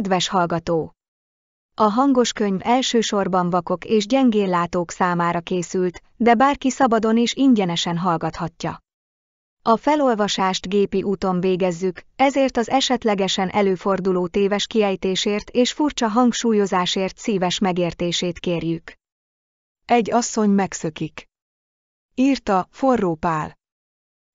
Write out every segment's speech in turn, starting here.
Kedves hallgató! A hangos könyv elsősorban vakok és gyengéllátók számára készült, de bárki szabadon és ingyenesen hallgathatja. A felolvasást gépi úton végezzük, ezért az esetlegesen előforduló téves kiejtésért és furcsa hangsúlyozásért szíves megértését kérjük. Egy asszony megszökik. Írta Forró Pál.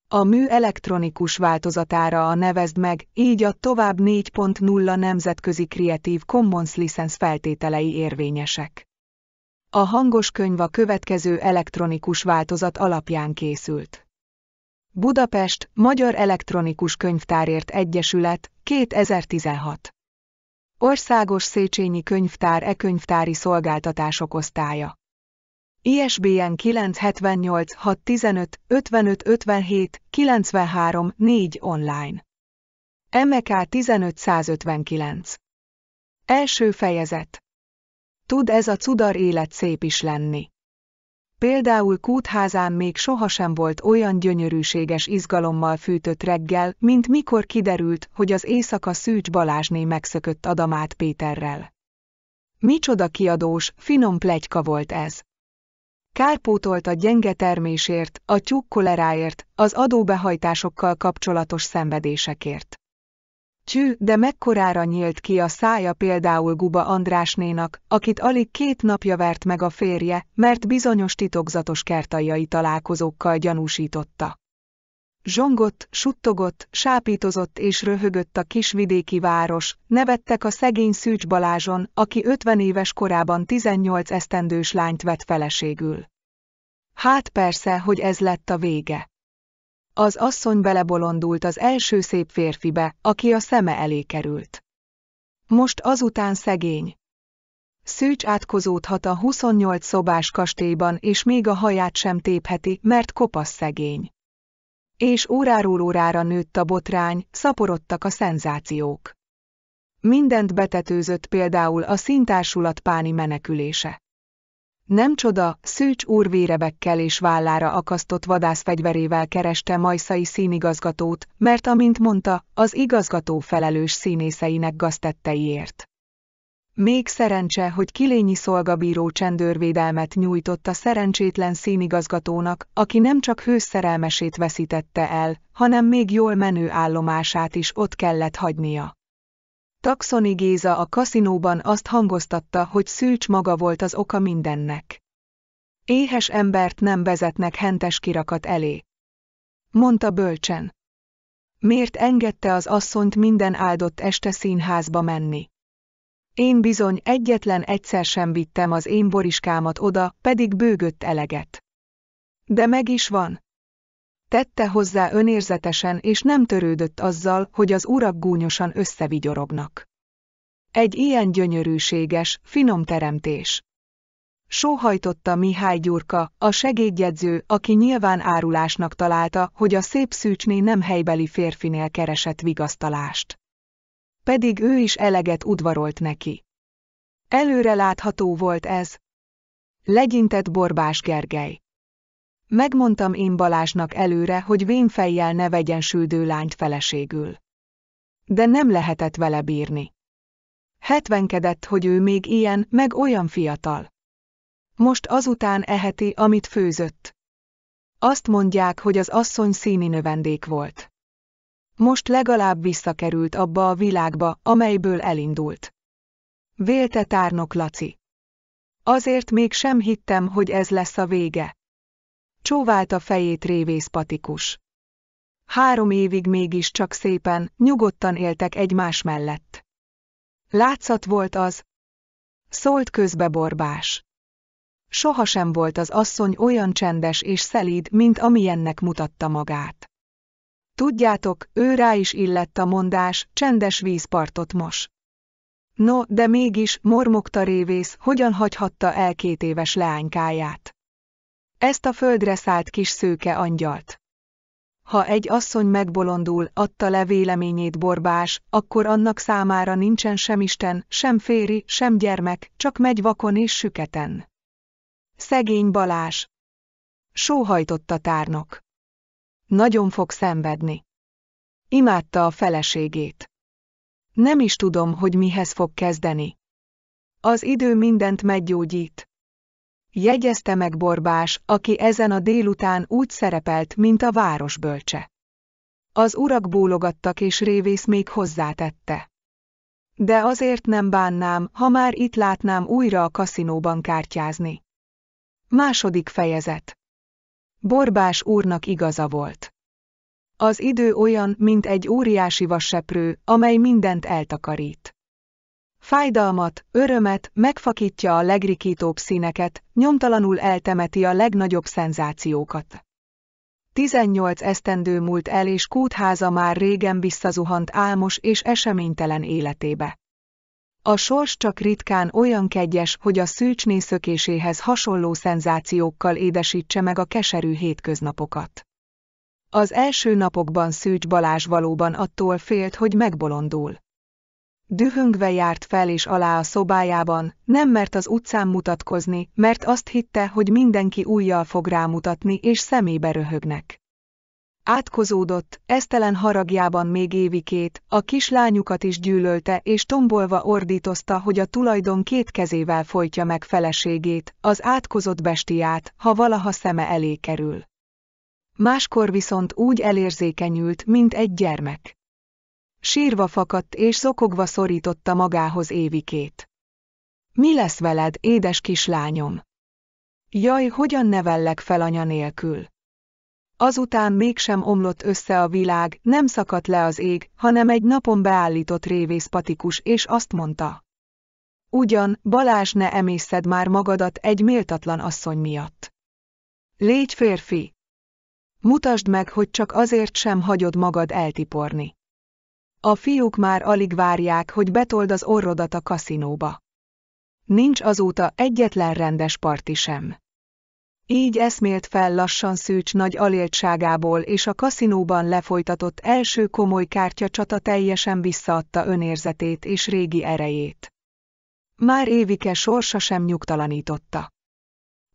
A mű elektronikus változatára a nevezd meg, így a tovább 4.0 nemzetközi Creative Commons licens feltételei érvényesek. A hangos könyv a következő elektronikus változat alapján készült. Budapest, Magyar Elektronikus Könyvtárért Egyesület, 2016. Országos Széchenyi Könyvtár e-könyvtári szolgáltatások osztálya. ISBN 978 615 55 57 93 4 online. MK 1559. Első fejezet. Tud ez a cudar élet szép is lenni. Például kútházán még sohasem volt olyan gyönyörűséges izgalommal fűtött reggel, mint mikor kiderült, hogy az éjszaka Szűcs Balázsné megszökött Adamát Péterrel. Micsoda kiadós, finom plegyka volt ez. Kárpótolt a gyenge termésért, a tyúk koleráért, az adóbehajtásokkal kapcsolatos szenvedésekért. Csű, de mekkorára nyílt ki a szája például Guba Andrásnénak, akit alig két napja vert meg a férje, mert bizonyos titokzatos kertajai találkozókkal gyanúsította. Zsongott, suttogott, sápítozott és röhögött a kis vidéki város, nevettek a szegény Szűcs Balázson, aki 50 éves korában 18 esztendős lányt vett feleségül. Hát persze, hogy ez lett a vége. Az asszony belebolondult az első szép férfibe, aki a szeme elé került. Most azután szegény. Szűcs átkozódhat a 28 szobás kastélyban és még a haját sem tépheti, mert kopasz szegény és óráról órára nőtt a botrány, szaporodtak a szenzációk. Mindent betetőzött például a szintársulat páni menekülése. Nem csoda, Szűcs úr vérebekkel és vállára akasztott vadászfegyverével kereste Majszai színigazgatót, mert amint mondta, az igazgató felelős színészeinek gaztetteiért. Még szerencse, hogy kilényi szolgabíró csendőrvédelmet nyújtott a szerencsétlen színigazgatónak, aki nem csak hőszerelmesét veszítette el, hanem még jól menő állomását is ott kellett hagynia. Taxoni Géza a kaszinóban azt hangoztatta, hogy szűcs maga volt az oka mindennek. Éhes embert nem vezetnek hentes kirakat elé. Mondta bölcsen. Miért engedte az asszonyt minden áldott este színházba menni? Én bizony egyetlen egyszer sem vittem az én boriskámat oda, pedig bőgött eleget. De meg is van. Tette hozzá önérzetesen, és nem törődött azzal, hogy az urak gúnyosan összevigyorognak. Egy ilyen gyönyörűséges, finom teremtés. Sóhajtotta Mihály Gyurka, a segédjegyző, aki nyilván árulásnak találta, hogy a szép szűcsné nem helybeli férfinél keresett vigasztalást pedig ő is eleget udvarolt neki. Előre látható volt ez. Legyintett Borbás Gergely. Megmondtam én Balásnak előre, hogy vénfejjel ne vegyen süldő lányt feleségül. De nem lehetett vele bírni. Hetvenkedett, hogy ő még ilyen, meg olyan fiatal. Most azután eheti, amit főzött. Azt mondják, hogy az asszony színi növendék volt. Most legalább visszakerült abba a világba, amelyből elindult. Vélte tárnok Laci. Azért még sem hittem, hogy ez lesz a vége. Csóvált a fejét révész patikus. Három évig mégis csak szépen, nyugodtan éltek egymás mellett. Látszat volt az. Szólt közbe borbás. Sohasem volt az asszony olyan csendes és szelíd, mint amilyennek mutatta magát. Tudjátok, ő rá is illett a mondás, csendes vízpartot mos. No, de mégis, mormogta révész, hogyan hagyhatta el két éves leánykáját. Ezt a földre szállt kis szőke angyalt. Ha egy asszony megbolondul, adta le véleményét borbás, akkor annak számára nincsen sem isten, sem féri, sem gyermek, csak megy vakon és süketen. Szegény Balás. Sóhajtott a tárnok. Nagyon fog szenvedni. Imádta a feleségét. Nem is tudom, hogy mihez fog kezdeni. Az idő mindent meggyógyít. Jegyezte meg Borbás, aki ezen a délután úgy szerepelt, mint a városbölcse. Az urak bólogattak és révész még hozzátette. De azért nem bánnám, ha már itt látnám újra a kaszinóban kártyázni. Második fejezet Borbás úrnak igaza volt. Az idő olyan, mint egy óriási vasseprő, amely mindent eltakarít. Fájdalmat, örömet, megfakítja a legrikítóbb színeket, nyomtalanul eltemeti a legnagyobb szenzációkat. 18 esztendő múlt el és kútháza már régen visszazuhant álmos és eseménytelen életébe. A sors csak ritkán olyan kegyes, hogy a szűcsné szökéséhez hasonló szenzációkkal édesítse meg a keserű hétköznapokat. Az első napokban Szűcs Balázs valóban attól félt, hogy megbolondul. Dühöngve járt fel és alá a szobájában, nem mert az utcán mutatkozni, mert azt hitte, hogy mindenki újjal fog rámutatni és szemébe röhögnek. Átkozódott, esztelen haragjában még évikét, a kislányukat is gyűlölte és tombolva ordítozta, hogy a tulajdon két kezével folytja meg feleségét, az átkozott bestiát, ha valaha szeme elé kerül. Máskor viszont úgy elérzékenyült, mint egy gyermek. Sírva fakadt és zokogva szorította magához évikét. Mi lesz veled, édes kislányom? Jaj, hogyan nevellek fel anya nélkül? Azután mégsem omlott össze a világ, nem szakadt le az ég, hanem egy napon beállított révész patikus, és azt mondta. Ugyan, Balázs ne emészed már magadat egy méltatlan asszony miatt. Légy férfi! Mutasd meg, hogy csak azért sem hagyod magad eltiporni. A fiúk már alig várják, hogy betold az orrodat a kaszinóba. Nincs azóta egyetlen rendes parti sem. Így eszmélt fel lassan Szűcs nagy aléltságából és a kaszinóban lefolytatott első komoly kártyacsata teljesen visszaadta önérzetét és régi erejét. Már évike sorsa sem nyugtalanította.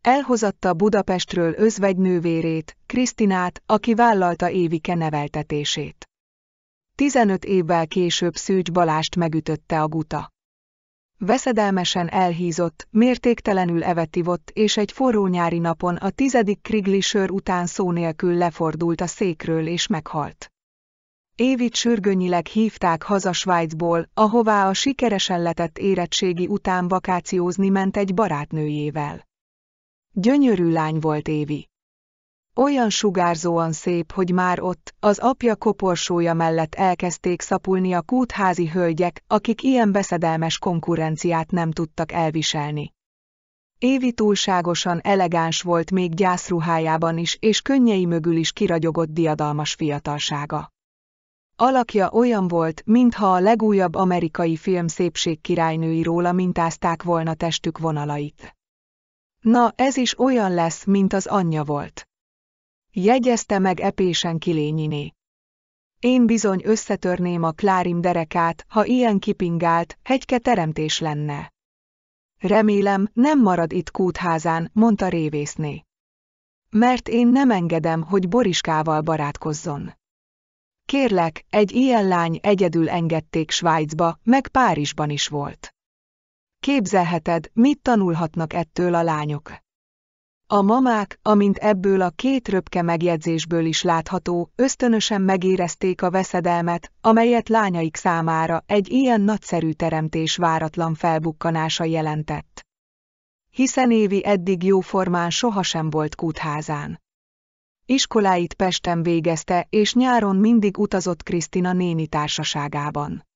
Elhozatta Budapestről özvegynővérét, Krisztinát, aki vállalta évike neveltetését. 15 évvel később Szűcs Balást megütötte a guta veszedelmesen elhízott, mértéktelenül evetivott, és egy forró nyári napon a tizedik krigli sör után szó nélkül lefordult a székről és meghalt. Évit sürgönyileg hívták haza Svájcból, ahová a sikeresen letett érettségi után vakációzni ment egy barátnőjével. Gyönyörű lány volt Évi. Olyan sugárzóan szép, hogy már ott, az apja koporsója mellett elkezdték szapulni a kútházi hölgyek, akik ilyen beszedelmes konkurenciát nem tudtak elviselni. Évi túlságosan elegáns volt még gyászruhájában is, és könnyei mögül is kiragyogott diadalmas fiatalsága. Alakja olyan volt, mintha a legújabb amerikai film szépség róla mintázták volna testük vonalait. Na, ez is olyan lesz, mint az anyja volt. Jegyezte meg epésen kilényiné. Én bizony összetörném a Klárim derekát, ha ilyen kipingált, hegyke teremtés lenne. Remélem, nem marad itt kútházán, mondta révészné. Mert én nem engedem, hogy Boriskával barátkozzon. Kérlek, egy ilyen lány egyedül engedték Svájcba, meg Párizsban is volt. Képzelheted, mit tanulhatnak ettől a lányok. A mamák, amint ebből a két röpke megjegyzésből is látható, ösztönösen megérezték a veszedelmet, amelyet lányaik számára egy ilyen nagyszerű teremtés váratlan felbukkanása jelentett. Hiszen Évi eddig jóformán sohasem volt kútházán. Iskoláit Pesten végezte, és nyáron mindig utazott Krisztina néni társaságában.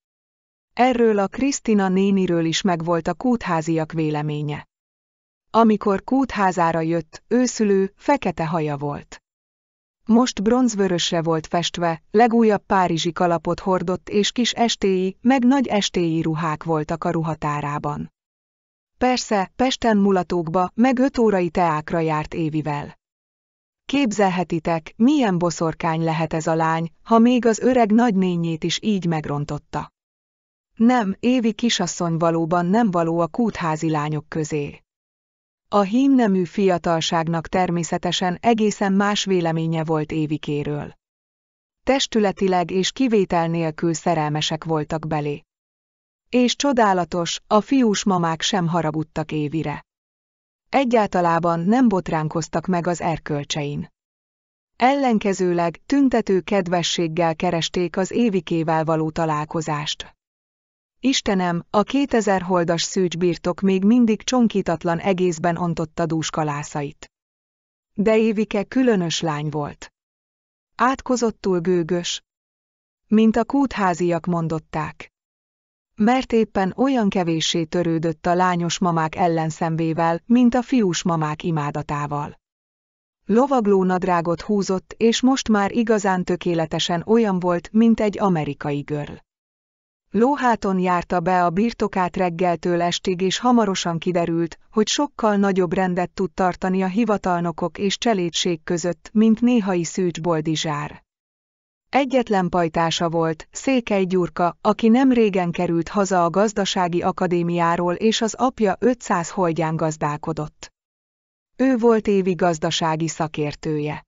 Erről a Krisztina néniről is megvolt a kútháziak véleménye. Amikor kútházára jött, őszülő, fekete haja volt. Most bronzvörösre volt festve, legújabb párizsi kalapot hordott és kis estéi, meg nagy estéi ruhák voltak a ruhatárában. Persze, Pesten mulatókba, meg öt órai teákra járt Évivel. Képzelhetitek, milyen boszorkány lehet ez a lány, ha még az öreg nagynényét is így megrontotta. Nem, Évi kisasszony valóban nem való a kútházi lányok közé. A hímnemű fiatalságnak természetesen egészen más véleménye volt Évikéről. Testületileg és kivétel nélkül szerelmesek voltak belé. És csodálatos, a fiús mamák sem haragudtak Évire. Egyáltalában nem botránkoztak meg az erkölcsein. Ellenkezőleg tüntető kedvességgel keresték az Évikével való találkozást. Istenem, a 2000 holdas szűcs birtok még mindig csonkítatlan egészben ontotta dúskalászait. De Évike különös lány volt. Átkozottul gőgös, mint a kútháziak mondották. Mert éppen olyan kevéssé törődött a lányos mamák ellenszenvével, mint a fiús mamák imádatával. Lovagló nadrágot húzott, és most már igazán tökéletesen olyan volt, mint egy amerikai görl. Lóháton járta be a birtokát reggeltől estig és hamarosan kiderült, hogy sokkal nagyobb rendet tud tartani a hivatalnokok és cselédség között, mint néhai szűcsboldizsár. Egyetlen pajtása volt, Székely Gyurka, aki nem régen került haza a gazdasági akadémiáról és az apja 500 holdján gazdálkodott. Ő volt évi gazdasági szakértője.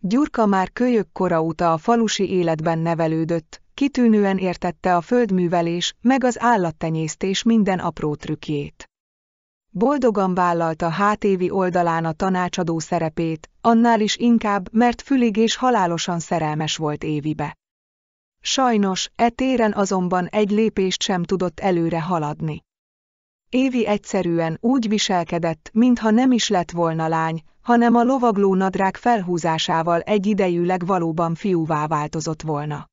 Gyurka már kölyök kora óta a falusi életben nevelődött, kitűnően értette a földművelés, meg az állattenyésztés minden apró trükkjét. Boldogan vállalta hátévi oldalán a tanácsadó szerepét, annál is inkább, mert fülig és halálosan szerelmes volt Évibe. Sajnos, e téren azonban egy lépést sem tudott előre haladni. Évi egyszerűen úgy viselkedett, mintha nem is lett volna lány, hanem a lovagló nadrág felhúzásával egyidejűleg valóban fiúvá változott volna.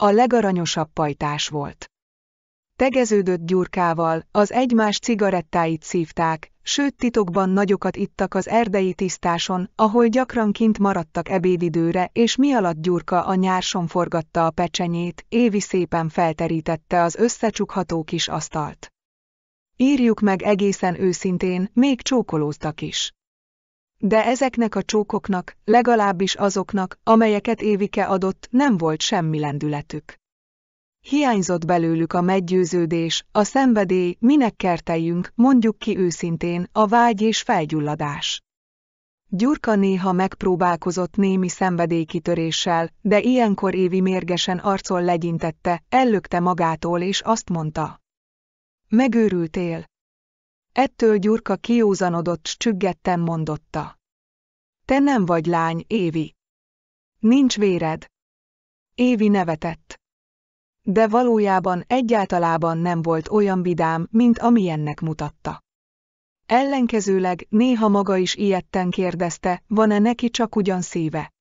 A legaranyosabb pajtás volt. Tegeződött gyurkával, az egymás cigarettáit szívták, sőt titokban nagyokat ittak az erdei tisztáson, ahol gyakran kint maradtak ebédidőre, és mi alatt Gyurka a nyárson forgatta a pecsenyét, Évi szépen felterítette az összecsukható kis asztalt. Írjuk meg egészen őszintén, még csókolóztak is. De ezeknek a csókoknak, legalábbis azoknak, amelyeket Évike adott, nem volt semmi lendületük. Hiányzott belőlük a meggyőződés, a szenvedély, minek kerteljünk, mondjuk ki őszintén, a vágy és felgyulladás. Gyurka néha megpróbálkozott némi szenvedélykitöréssel, de ilyenkor Évi mérgesen arcol legyintette, ellökte magától és azt mondta. Megőrültél, Ettől Gyurka kiózanodott s csüggetten mondotta. Te nem vagy lány, Évi. Nincs véred. Évi nevetett. De valójában egyáltalában nem volt olyan vidám, mint amilyennek mutatta. Ellenkezőleg néha maga is ilyetten kérdezte, van-e neki csak ugyan szíve.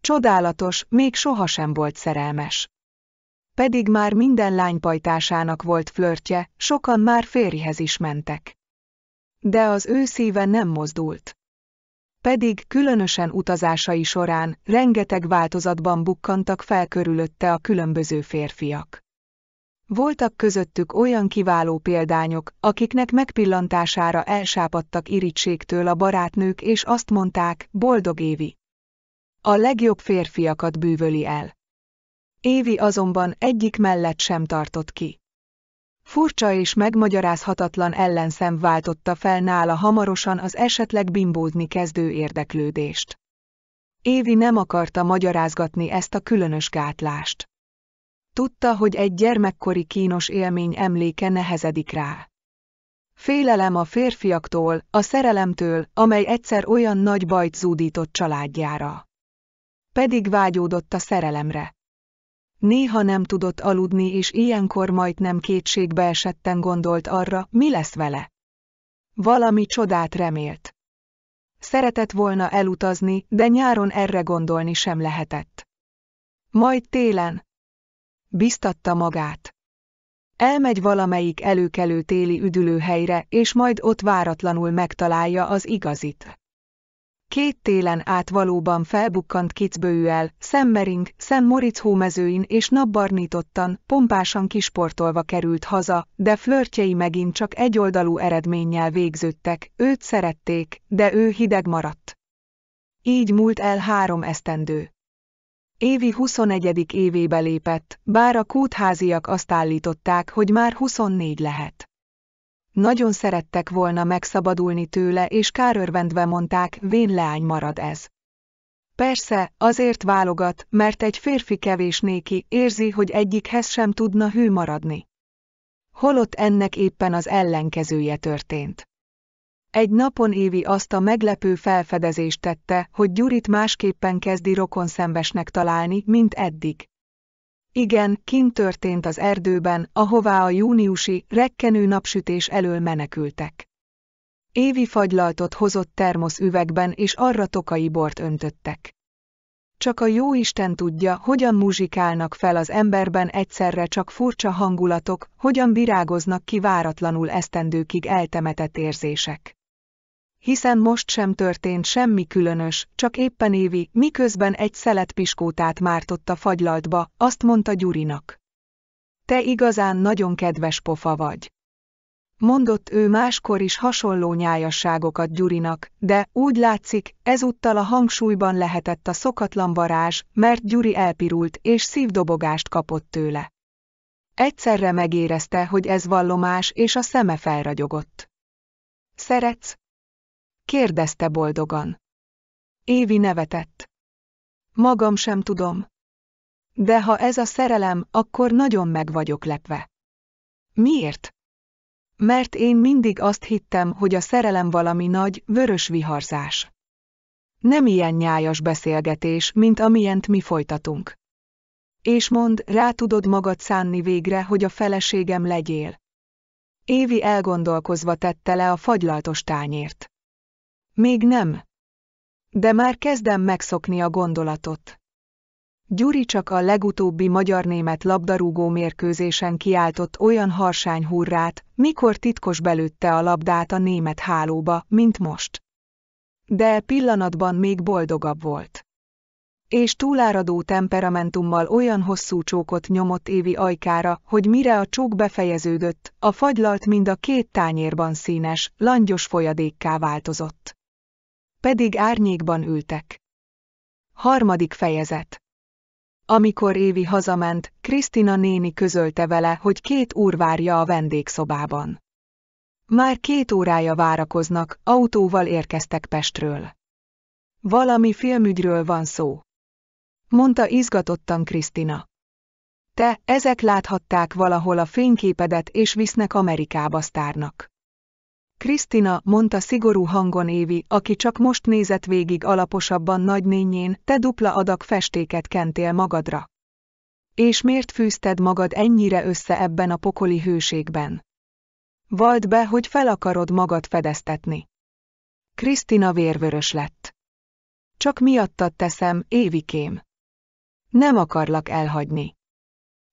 Csodálatos, még sohasem volt szerelmes. Pedig már minden lánypajtásának volt flörtje, sokan már férjhez is mentek. De az ő szíve nem mozdult. Pedig különösen utazásai során rengeteg változatban bukkantak fel körülötte a különböző férfiak. Voltak közöttük olyan kiváló példányok, akiknek megpillantására elsápadtak irítségtől a barátnők és azt mondták, boldog évi. A legjobb férfiakat bűvöli el. Évi azonban egyik mellett sem tartott ki. Furcsa és megmagyarázhatatlan ellenszem váltotta fel nála hamarosan az esetleg bimbózni kezdő érdeklődést. Évi nem akarta magyarázgatni ezt a különös gátlást. Tudta, hogy egy gyermekkori kínos élmény emléke nehezedik rá. Félelem a férfiaktól, a szerelemtől, amely egyszer olyan nagy bajt zúdított családjára. Pedig vágyódott a szerelemre. Néha nem tudott aludni és ilyenkor majdnem kétségbe esetten gondolt arra, mi lesz vele. Valami csodát remélt. Szeretett volna elutazni, de nyáron erre gondolni sem lehetett. Majd télen. Biztatta magát. Elmegy valamelyik előkelő téli üdülőhelyre, és majd ott váratlanul megtalálja az igazit. Két télen át valóban felbukkant kicbőjűel, szemmering, szemmoric hómezőin és napbarnítottan, pompásan kisportolva került haza, de flörtjei megint csak egyoldalú eredménnyel végződtek, őt szerették, de ő hideg maradt. Így múlt el három esztendő. Évi 21. évébe lépett, bár a kútháziak azt állították, hogy már 24 lehet. Nagyon szerettek volna megszabadulni tőle, és kárörvendve mondták, vén leány marad ez. Persze, azért válogat, mert egy férfi kevés néki, érzi, hogy egyikhez sem tudna hű maradni. Holott ennek éppen az ellenkezője történt. Egy napon Évi azt a meglepő felfedezést tette, hogy Gyurit másképpen kezdi rokonszenvesnek találni, mint eddig. Igen, kint történt az erdőben, ahová a júniusi, rekkenő napsütés elől menekültek. Évi fagylaltot hozott termosz üvegben, és arra tokai bort öntöttek. Csak a jó Isten tudja, hogyan muzsikálnak fel az emberben egyszerre csak furcsa hangulatok, hogyan virágoznak ki váratlanul esztendőkig eltemetett érzések hiszen most sem történt semmi különös, csak éppen Évi, miközben egy szelet piskótát mártotta fagylaltba, azt mondta Gyurinak. Te igazán nagyon kedves pofa vagy. Mondott ő máskor is hasonló nyájasságokat Gyurinak, de úgy látszik, ezúttal a hangsúlyban lehetett a szokatlan varázs, mert Gyuri elpirult és szívdobogást kapott tőle. Egyszerre megérezte, hogy ez vallomás, és a szeme felragyogott. Szeretsz, kérdezte boldogan. Évi nevetett. Magam sem tudom. De ha ez a szerelem, akkor nagyon meg vagyok lepve. Miért? Mert én mindig azt hittem, hogy a szerelem valami nagy, vörös viharzás. Nem ilyen nyájas beszélgetés, mint amilyent mi folytatunk. És mond, rá tudod magad szánni végre, hogy a feleségem legyél. Évi elgondolkozva tette le a fagylaltos tányért. Még nem. De már kezdem megszokni a gondolatot. Gyuri csak a legutóbbi magyar-német labdarúgó mérkőzésen kiáltott olyan harsány hurrát, mikor titkos belőtte a labdát a német hálóba, mint most. De pillanatban még boldogabb volt. És túláradó temperamentummal olyan hosszú csókot nyomott Évi ajkára, hogy mire a csók befejeződött, a fagylalt mind a két tányérban színes, langyos folyadékká változott pedig árnyékban ültek. Harmadik fejezet amikor Évi hazament, Krisztina néni közölte vele, hogy két úr várja a vendégszobában. Már két órája várakoznak, autóval érkeztek Pestről. Valami filmügyről van szó. Mondta izgatottan Krisztina. Te, ezek láthatták valahol a fényképedet és visznek Amerikába sztárnak. Krisztina, mondta szigorú hangon Évi, aki csak most nézett végig alaposabban nagynényén, te dupla adag festéket kentél magadra. És miért fűzted magad ennyire össze ebben a pokoli hőségben? Vald be, hogy fel akarod magad fedeztetni. Krisztina vérvörös lett. Csak miattad teszem, Évikém. Nem akarlak elhagyni.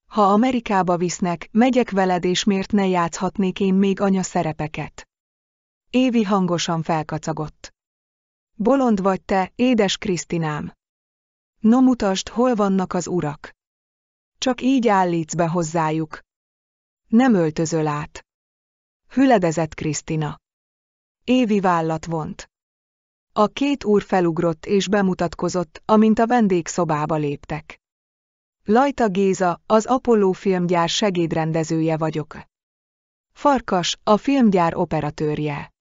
Ha Amerikába visznek, megyek veled és miért ne játszhatnék én még anya szerepeket? Évi hangosan felkacagott. Bolond vagy te, édes Krisztinám. No mutasd, hol vannak az urak. Csak így állítsz be hozzájuk. Nem öltözöl át. Hüledezett Krisztina. Évi vállat vont. A két úr felugrott és bemutatkozott, amint a vendégszobába léptek. Lajta Géza, az Apollo filmgyár segédrendezője vagyok. Farkas, a filmgyár operatőrje.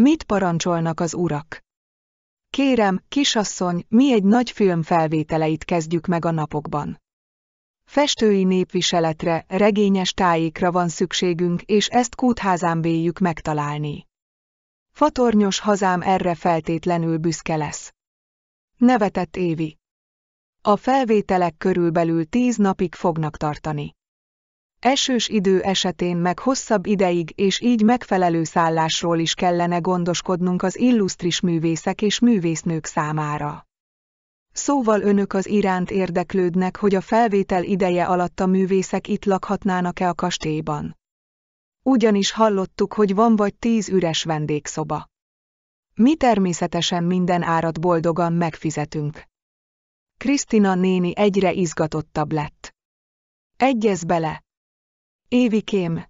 Mit parancsolnak az urak? Kérem, kisasszony, mi egy nagy film felvételeit kezdjük meg a napokban. Festői népviseletre, regényes tájékra van szükségünk, és ezt kútházán béljük megtalálni. Fatornyos hazám erre feltétlenül büszke lesz. Nevetett Évi. A felvételek körülbelül tíz napig fognak tartani. Esős idő esetén meg hosszabb ideig és így megfelelő szállásról is kellene gondoskodnunk az illusztris művészek és művésznők számára. Szóval önök az iránt érdeklődnek, hogy a felvétel ideje alatt a művészek itt lakhatnának-e a kastélyban. Ugyanis hallottuk, hogy van vagy tíz üres vendégszoba. Mi természetesen minden árat boldogan megfizetünk. Krisztina néni egyre izgatottabb lett. Egyez bele, Évikém!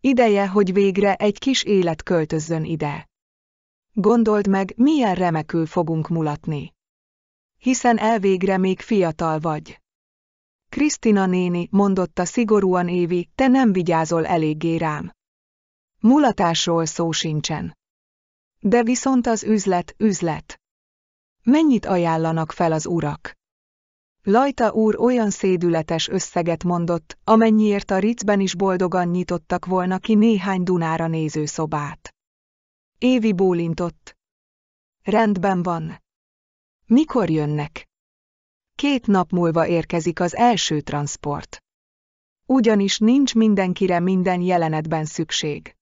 Ideje, hogy végre egy kis élet költözzön ide. Gondold meg, milyen remekül fogunk mulatni. Hiszen elvégre még fiatal vagy. Krisztina néni, mondotta szigorúan Évi, te nem vigyázol eléggé rám. Mulatásról szó sincsen. De viszont az üzlet, üzlet. Mennyit ajánlanak fel az urak? Lajta úr olyan szédületes összeget mondott, amennyiért a ricben is boldogan nyitottak volna ki néhány Dunára néző szobát. Évi bólintott. Rendben van. Mikor jönnek? Két nap múlva érkezik az első transport. Ugyanis nincs mindenkire minden jelenetben szükség.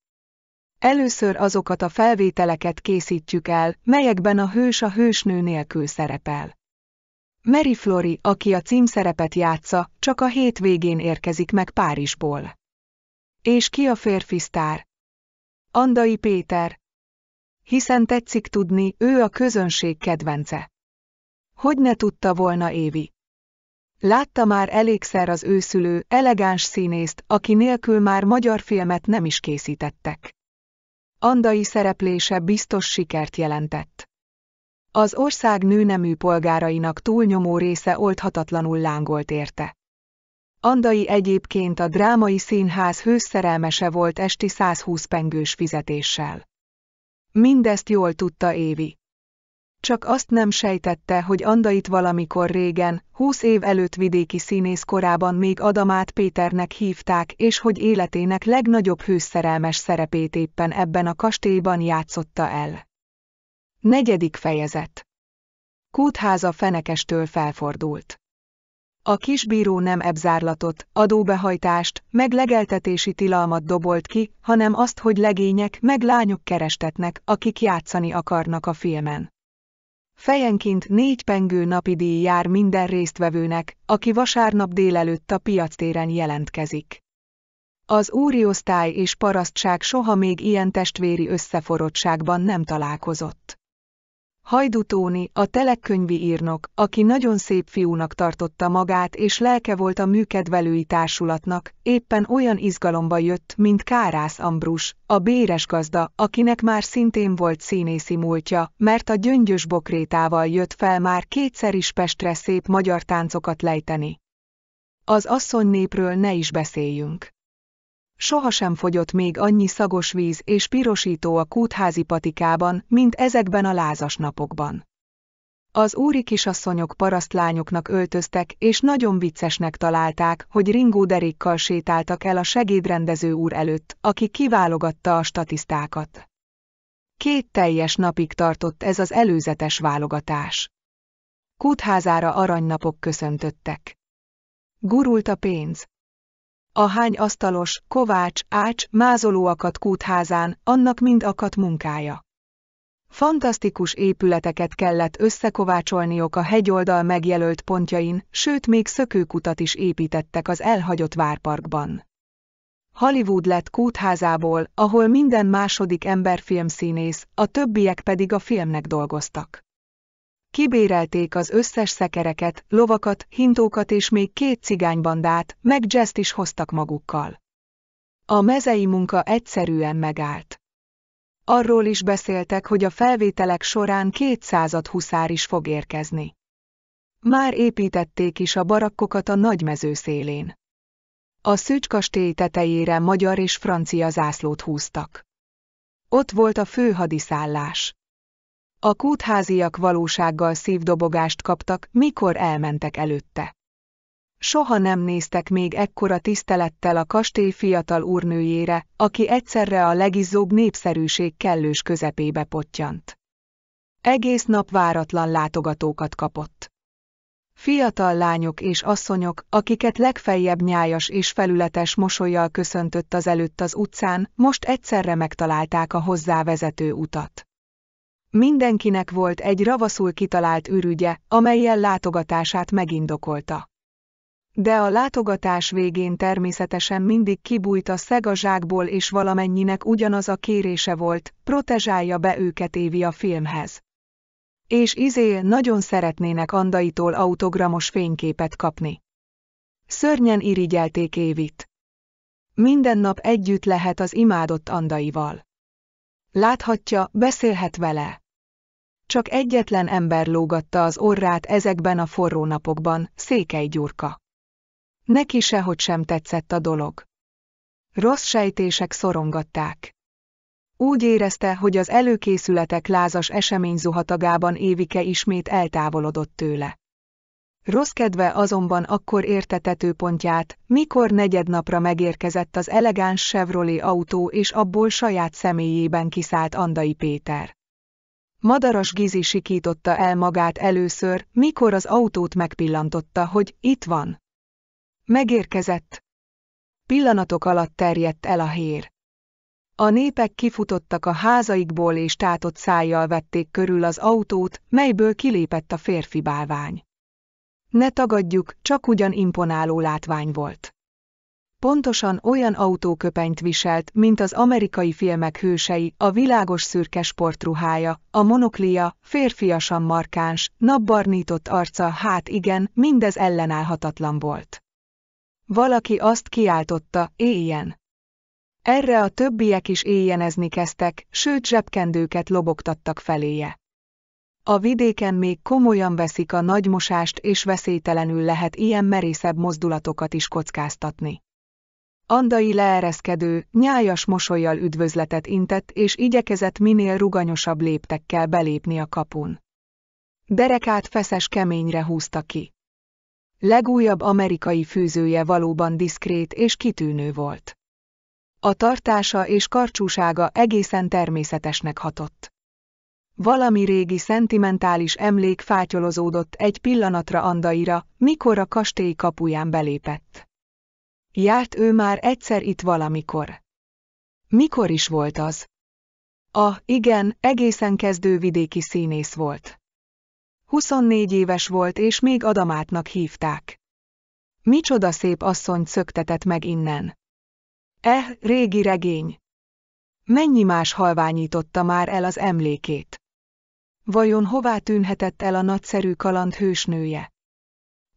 Először azokat a felvételeket készítjük el, melyekben a hős a hősnő nélkül szerepel. Mary Flori, aki a címszerepet játsza, csak a hétvégén érkezik meg Párizsból. És ki a férfi sztár? Andai Péter. Hiszen tetszik tudni, ő a közönség kedvence. Hogy ne tudta volna Évi? Látta már elégszer az őszülő, elegáns színészt, aki nélkül már magyar filmet nem is készítettek. Andai szereplése biztos sikert jelentett. Az ország nőnemű polgárainak túlnyomó része oldhatatlanul lángolt érte. Andai egyébként a drámai színház hőszerelmese volt esti 120 pengős fizetéssel. Mindezt jól tudta Évi. Csak azt nem sejtette, hogy Andait valamikor régen, húsz év előtt vidéki színész korában még Adamát Péternek hívták, és hogy életének legnagyobb hőszerelmes szerepét éppen ebben a kastélyban játszotta el. Negyedik fejezet. Kútháza fenekestől felfordult. A kisbíró nem ebzárlatot, adóbehajtást, meg legeltetési tilalmat dobolt ki, hanem azt, hogy legények meg lányok kerestetnek, akik játszani akarnak a filmen. Fejenként négy pengő napi díj jár minden résztvevőnek, aki vasárnap délelőtt a piactéren jelentkezik. Az úriosztály és parasztság soha még ilyen testvéri összeforottságban nem találkozott. Hajdu Tóni, a telekönyvi írnok, aki nagyon szép fiúnak tartotta magát és lelke volt a műkedvelői társulatnak, éppen olyan izgalomba jött, mint Kárász Ambrus, a béres gazda, akinek már szintén volt színészi múltja, mert a gyöngyös bokrétával jött fel már kétszer is Pestre szép magyar táncokat lejteni. Az asszony népről ne is beszéljünk. Sohasem fogyott még annyi szagos víz és pirosító a kútházi patikában, mint ezekben a lázas napokban. Az úri kisasszonyok parasztlányoknak öltöztek, és nagyon viccesnek találták, hogy ringó derékkal sétáltak el a segédrendező úr előtt, aki kiválogatta a statisztákat. Két teljes napig tartott ez az előzetes válogatás. Kútházára aranynapok köszöntöttek. Gurult a pénz. A hány asztalos, kovács, ács, mázolóakat kútházán, annak mind akadt munkája. Fantasztikus épületeket kellett összekovácsolniok a hegyoldal megjelölt pontjain, sőt még szökőkutat is építettek az elhagyott várparkban. Hollywood lett kútházából, ahol minden második ember filmszínész, a többiek pedig a filmnek dolgoztak kibérelték az összes szekereket, lovakat, hintókat és még két cigánybandát, meg jazz is hoztak magukkal. A mezei munka egyszerűen megállt. Arról is beszéltek, hogy a felvételek során 200 huszár is fog érkezni. Már építették is a barakkokat a nagymező szélén. A szücskastély tetejére magyar és francia zászlót húztak. Ott volt a fő hadiszállás. A kútháziak valósággal szívdobogást kaptak, mikor elmentek előtte. Soha nem néztek még ekkora tisztelettel a kastély fiatal úrnőjére, aki egyszerre a legizzóbb népszerűség kellős közepébe potyant. Egész nap váratlan látogatókat kapott. Fiatal lányok és asszonyok, akiket legfeljebb nyájas és felületes mosolyjal köszöntött az előtt az utcán, most egyszerre megtalálták a hozzávezető utat. Mindenkinek volt egy ravaszul kitalált ürügye, amelyen látogatását megindokolta. De a látogatás végén természetesen mindig kibújt a szeg a zsákból és valamennyinek ugyanaz a kérése volt, protezsálja be őket Évi a filmhez. És izé nagyon szeretnének Andaitól autogramos fényképet kapni. Szörnyen irigyelték Évit. Minden nap együtt lehet az imádott Andaival. Láthatja, beszélhet vele. Csak egyetlen ember lógatta az orrát ezekben a forró napokban, Székely Gyurka. Neki sehogy sem tetszett a dolog. Rossz sejtések szorongatták. Úgy érezte, hogy az előkészületek lázas esemény zuhatagában Évike ismét eltávolodott tőle. Rossz kedve azonban akkor értetető pontját, mikor negyednapra megérkezett az elegáns Chevrolet autó és abból saját személyében kiszállt Andai Péter. Madaras Gizi sikította el magát először, mikor az autót megpillantotta, hogy itt van. Megérkezett. Pillanatok alatt terjedt el a hér. A népek kifutottak a házaikból és tátott szájjal vették körül az autót, melyből kilépett a férfi bálvány. Ne tagadjuk, csak ugyan imponáló látvány volt. Pontosan olyan autóköpenyt viselt, mint az amerikai filmek hősei, a világos szürke sportruhája, a monoklia, férfiasan markáns, napbarnított arca, hát igen, mindez ellenállhatatlan volt. Valaki azt kiáltotta, éljen. Erre a többiek is éjjenezni kezdtek, sőt zsebkendőket lobogtattak feléje. A vidéken még komolyan veszik a nagymosást és veszélytelenül lehet ilyen merészebb mozdulatokat is kockáztatni. Andai leereszkedő, nyájas mosolyjal üdvözletet intett és igyekezett minél ruganyosabb léptekkel belépni a kapun. Derekát feszes keményre húzta ki. Legújabb amerikai fűzője valóban diszkrét és kitűnő volt. A tartása és karcsúsága egészen természetesnek hatott. Valami régi szentimentális emlék fátyolozódott egy pillanatra Andaira, mikor a kastély kapuján belépett. Járt ő már egyszer itt valamikor. Mikor is volt az? A, igen, egészen kezdő vidéki színész volt. 24 éves volt és még Adamátnak hívták. Micsoda szép asszony szöktetett meg innen. Eh, régi regény. Mennyi más halványította már el az emlékét? Vajon hová tűnhetett el a nagyszerű kaland hősnője?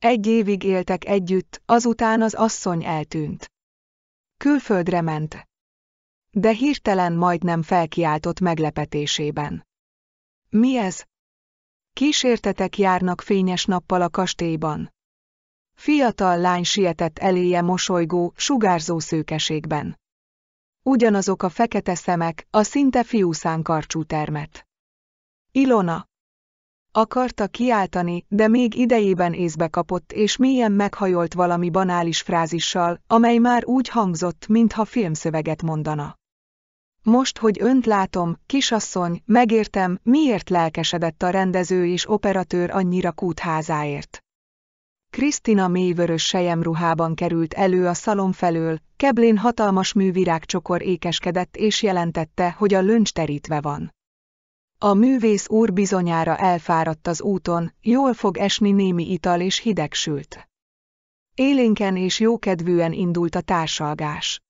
Egy évig éltek együtt, azután az asszony eltűnt. Külföldre ment. De hirtelen majdnem felkiáltott meglepetésében. Mi ez? Kísértetek járnak fényes nappal a kastélyban. Fiatal lány sietett eléje mosolygó, sugárzó szőkeségben. Ugyanazok a fekete szemek, a szinte fiúszán karcsú termet. Ilona. Akarta kiáltani, de még idejében észbe kapott és mélyen meghajolt valami banális frázissal, amely már úgy hangzott, mintha filmszöveget mondana. Most, hogy önt látom, kisasszony, megértem, miért lelkesedett a rendező és operatőr annyira kútházáért. Krisztina mélyvörös ruhában került elő a szalom felől, keblén hatalmas művirágcsokor ékeskedett és jelentette, hogy a löncs terítve van. A művész úr bizonyára elfáradt az úton, jól fog esni némi ital és hidegsült. Élénken és jókedvűen indult a társalgás.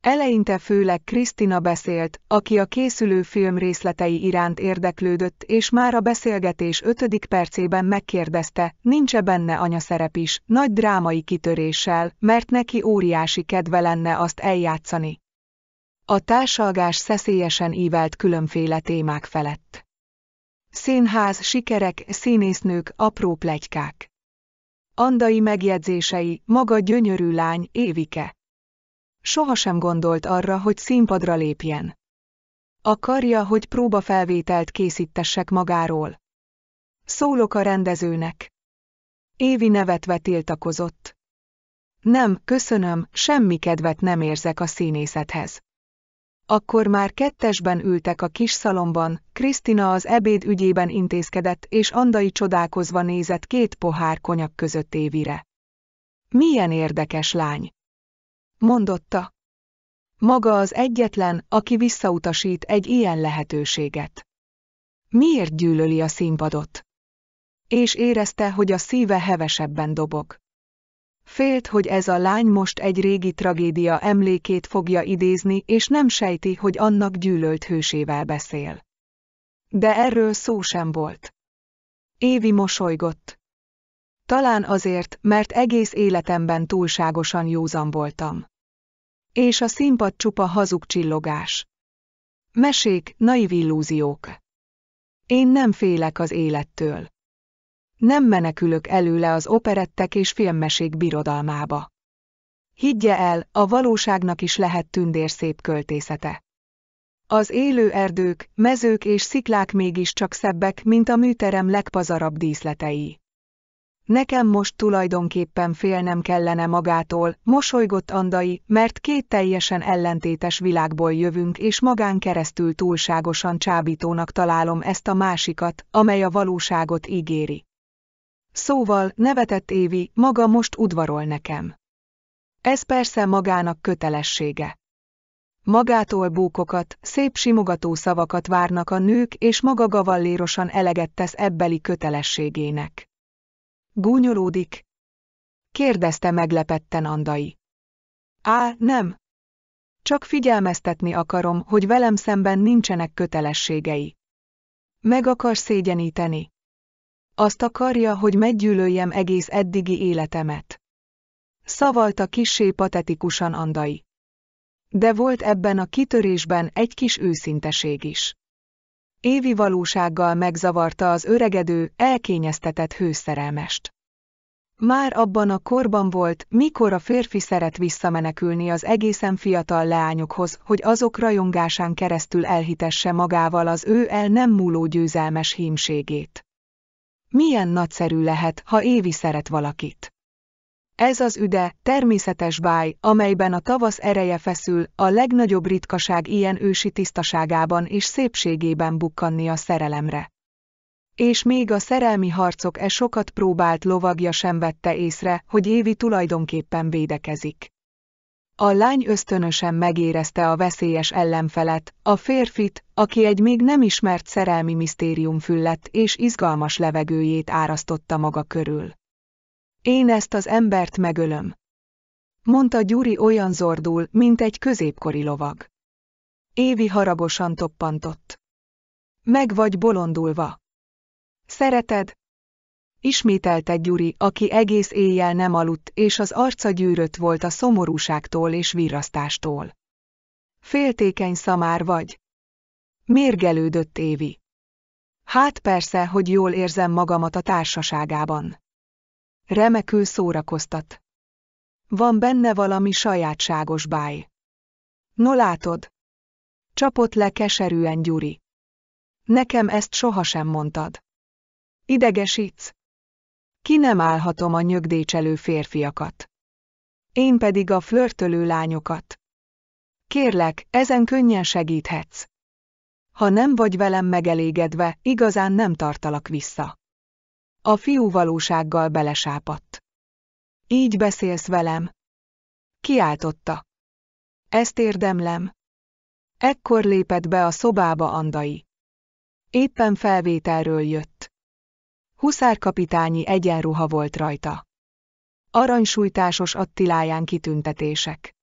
Eleinte főleg Krisztina beszélt, aki a készülő film részletei iránt érdeklődött, és már a beszélgetés ötödik percében megkérdezte, nincs-e benne anyaszerep is, nagy drámai kitöréssel, mert neki óriási kedve lenne azt eljátszani. A társalgás szeszélyesen ívelt különféle témák felett. Színház, sikerek, színésznők, apró plegykák. Andai megjegyzései, maga gyönyörű lány, Évike. Sohasem gondolt arra, hogy színpadra lépjen. Akarja, hogy próbafelvételt készítessek magáról. Szólok a rendezőnek. Évi nevetve tiltakozott. Nem, köszönöm, semmi kedvet nem érzek a színészethez. Akkor már kettesben ültek a kis szalomban, Krisztina az ebéd ügyében intézkedett, és Andai csodálkozva nézett két pohár konyak között évire. Milyen érdekes lány! Mondotta. Maga az egyetlen, aki visszautasít egy ilyen lehetőséget. Miért gyűlöli a színpadot? És érezte, hogy a szíve hevesebben dobog. Félt, hogy ez a lány most egy régi tragédia emlékét fogja idézni, és nem sejti, hogy annak gyűlölt hősével beszél. De erről szó sem volt. Évi mosolygott. Talán azért, mert egész életemben túlságosan józan voltam. És a színpad csupa hazug csillogás. Mesék, naiv illúziók. Én nem félek az élettől. Nem menekülök előle az operettek és filmmesék birodalmába. Higgye el, a valóságnak is lehet tündér szép költészete. Az élő erdők, mezők és sziklák mégiscsak szebbek, mint a műterem legpazarabb díszletei. Nekem most tulajdonképpen félnem kellene magától, mosolygott Andai, mert két teljesen ellentétes világból jövünk és magán keresztül túlságosan csábítónak találom ezt a másikat, amely a valóságot ígéri. Szóval, nevetett Évi, maga most udvarol nekem. Ez persze magának kötelessége. Magától búkokat, szép simogató szavakat várnak a nők, és maga gavallérosan eleget tesz ebbeli kötelességének. Gúnyolódik? Kérdezte meglepetten Andai. Á, nem. Csak figyelmeztetni akarom, hogy velem szemben nincsenek kötelességei. Meg akar szégyeníteni. Azt akarja, hogy meggyűlöljem egész eddigi életemet. Szavalta kissé patetikusan Andai. De volt ebben a kitörésben egy kis őszinteség is. Évi valósággal megzavarta az öregedő, elkényeztetett hőszerelmest. Már abban a korban volt, mikor a férfi szeret visszamenekülni az egészen fiatal leányokhoz, hogy azok rajongásán keresztül elhitesse magával az ő el nem múló győzelmes hímségét. Milyen nagyszerű lehet, ha Évi szeret valakit. Ez az üde, természetes báj, amelyben a tavasz ereje feszül, a legnagyobb ritkaság ilyen ősi tisztaságában és szépségében bukkanni a szerelemre. És még a szerelmi harcok e sokat próbált lovagja sem vette észre, hogy Évi tulajdonképpen védekezik. A lány ösztönösen megérezte a veszélyes ellenfelet, a férfit, aki egy még nem ismert szerelmi misztérium füllett és izgalmas levegőjét árasztotta maga körül. Én ezt az embert megölöm. Mondta Gyuri olyan zordul, mint egy középkori lovag. Évi haragosan toppantott. Meg vagy bolondulva. Szereted, Ismételte Gyuri, aki egész éjjel nem aludt, és az arca gyűrött volt a szomorúságtól és virrasztástól. Féltékeny szamár vagy? Mérgelődött Évi. Hát persze, hogy jól érzem magamat a társaságában. Remekül szórakoztat. Van benne valami sajátságos báj. No látod? Csapott le keserűen Gyuri. Nekem ezt sohasem mondtad. Idegesítsz. Ki nem állhatom a nyögdécselő férfiakat. Én pedig a flörtölő lányokat. Kérlek, ezen könnyen segíthetsz. Ha nem vagy velem megelégedve, igazán nem tartalak vissza. A fiú valósággal belesápadt. Így beszélsz velem. Kiáltotta. Ezt érdemlem. Ekkor lépett be a szobába Andai. Éppen felvételről jött. Huszárkapitányi egyenruha volt rajta. Aranysújtásos attiláján kitüntetések.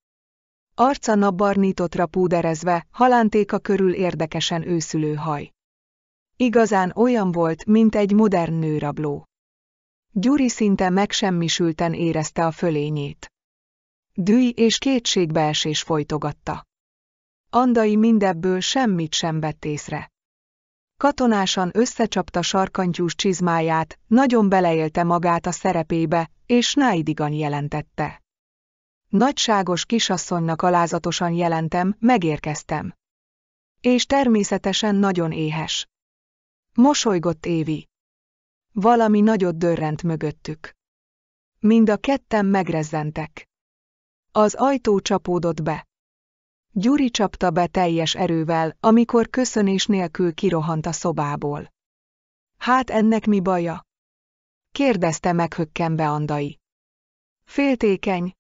Arca napbarnítottra púderezve, halántéka körül érdekesen őszülő haj. Igazán olyan volt, mint egy modern nőrabló. Gyuri szinte megsemmisülten érezte a fölényét. Dűj és kétségbeesés folytogatta. Andai mindebből semmit sem vett észre katonásan összecsapta sarkantyús csizmáját, nagyon beleélte magát a szerepébe, és náidigan jelentette. Nagyságos kisasszonynak alázatosan jelentem, megérkeztem. És természetesen nagyon éhes. Mosolygott Évi. Valami nagyot dörrent mögöttük. Mind a ketten megrezzentek. Az ajtó csapódott be. Gyuri csapta be teljes erővel, amikor köszönés nélkül kirohant a szobából. Hát ennek mi baja? kérdezte meghökkenve Andai. Féltékeny,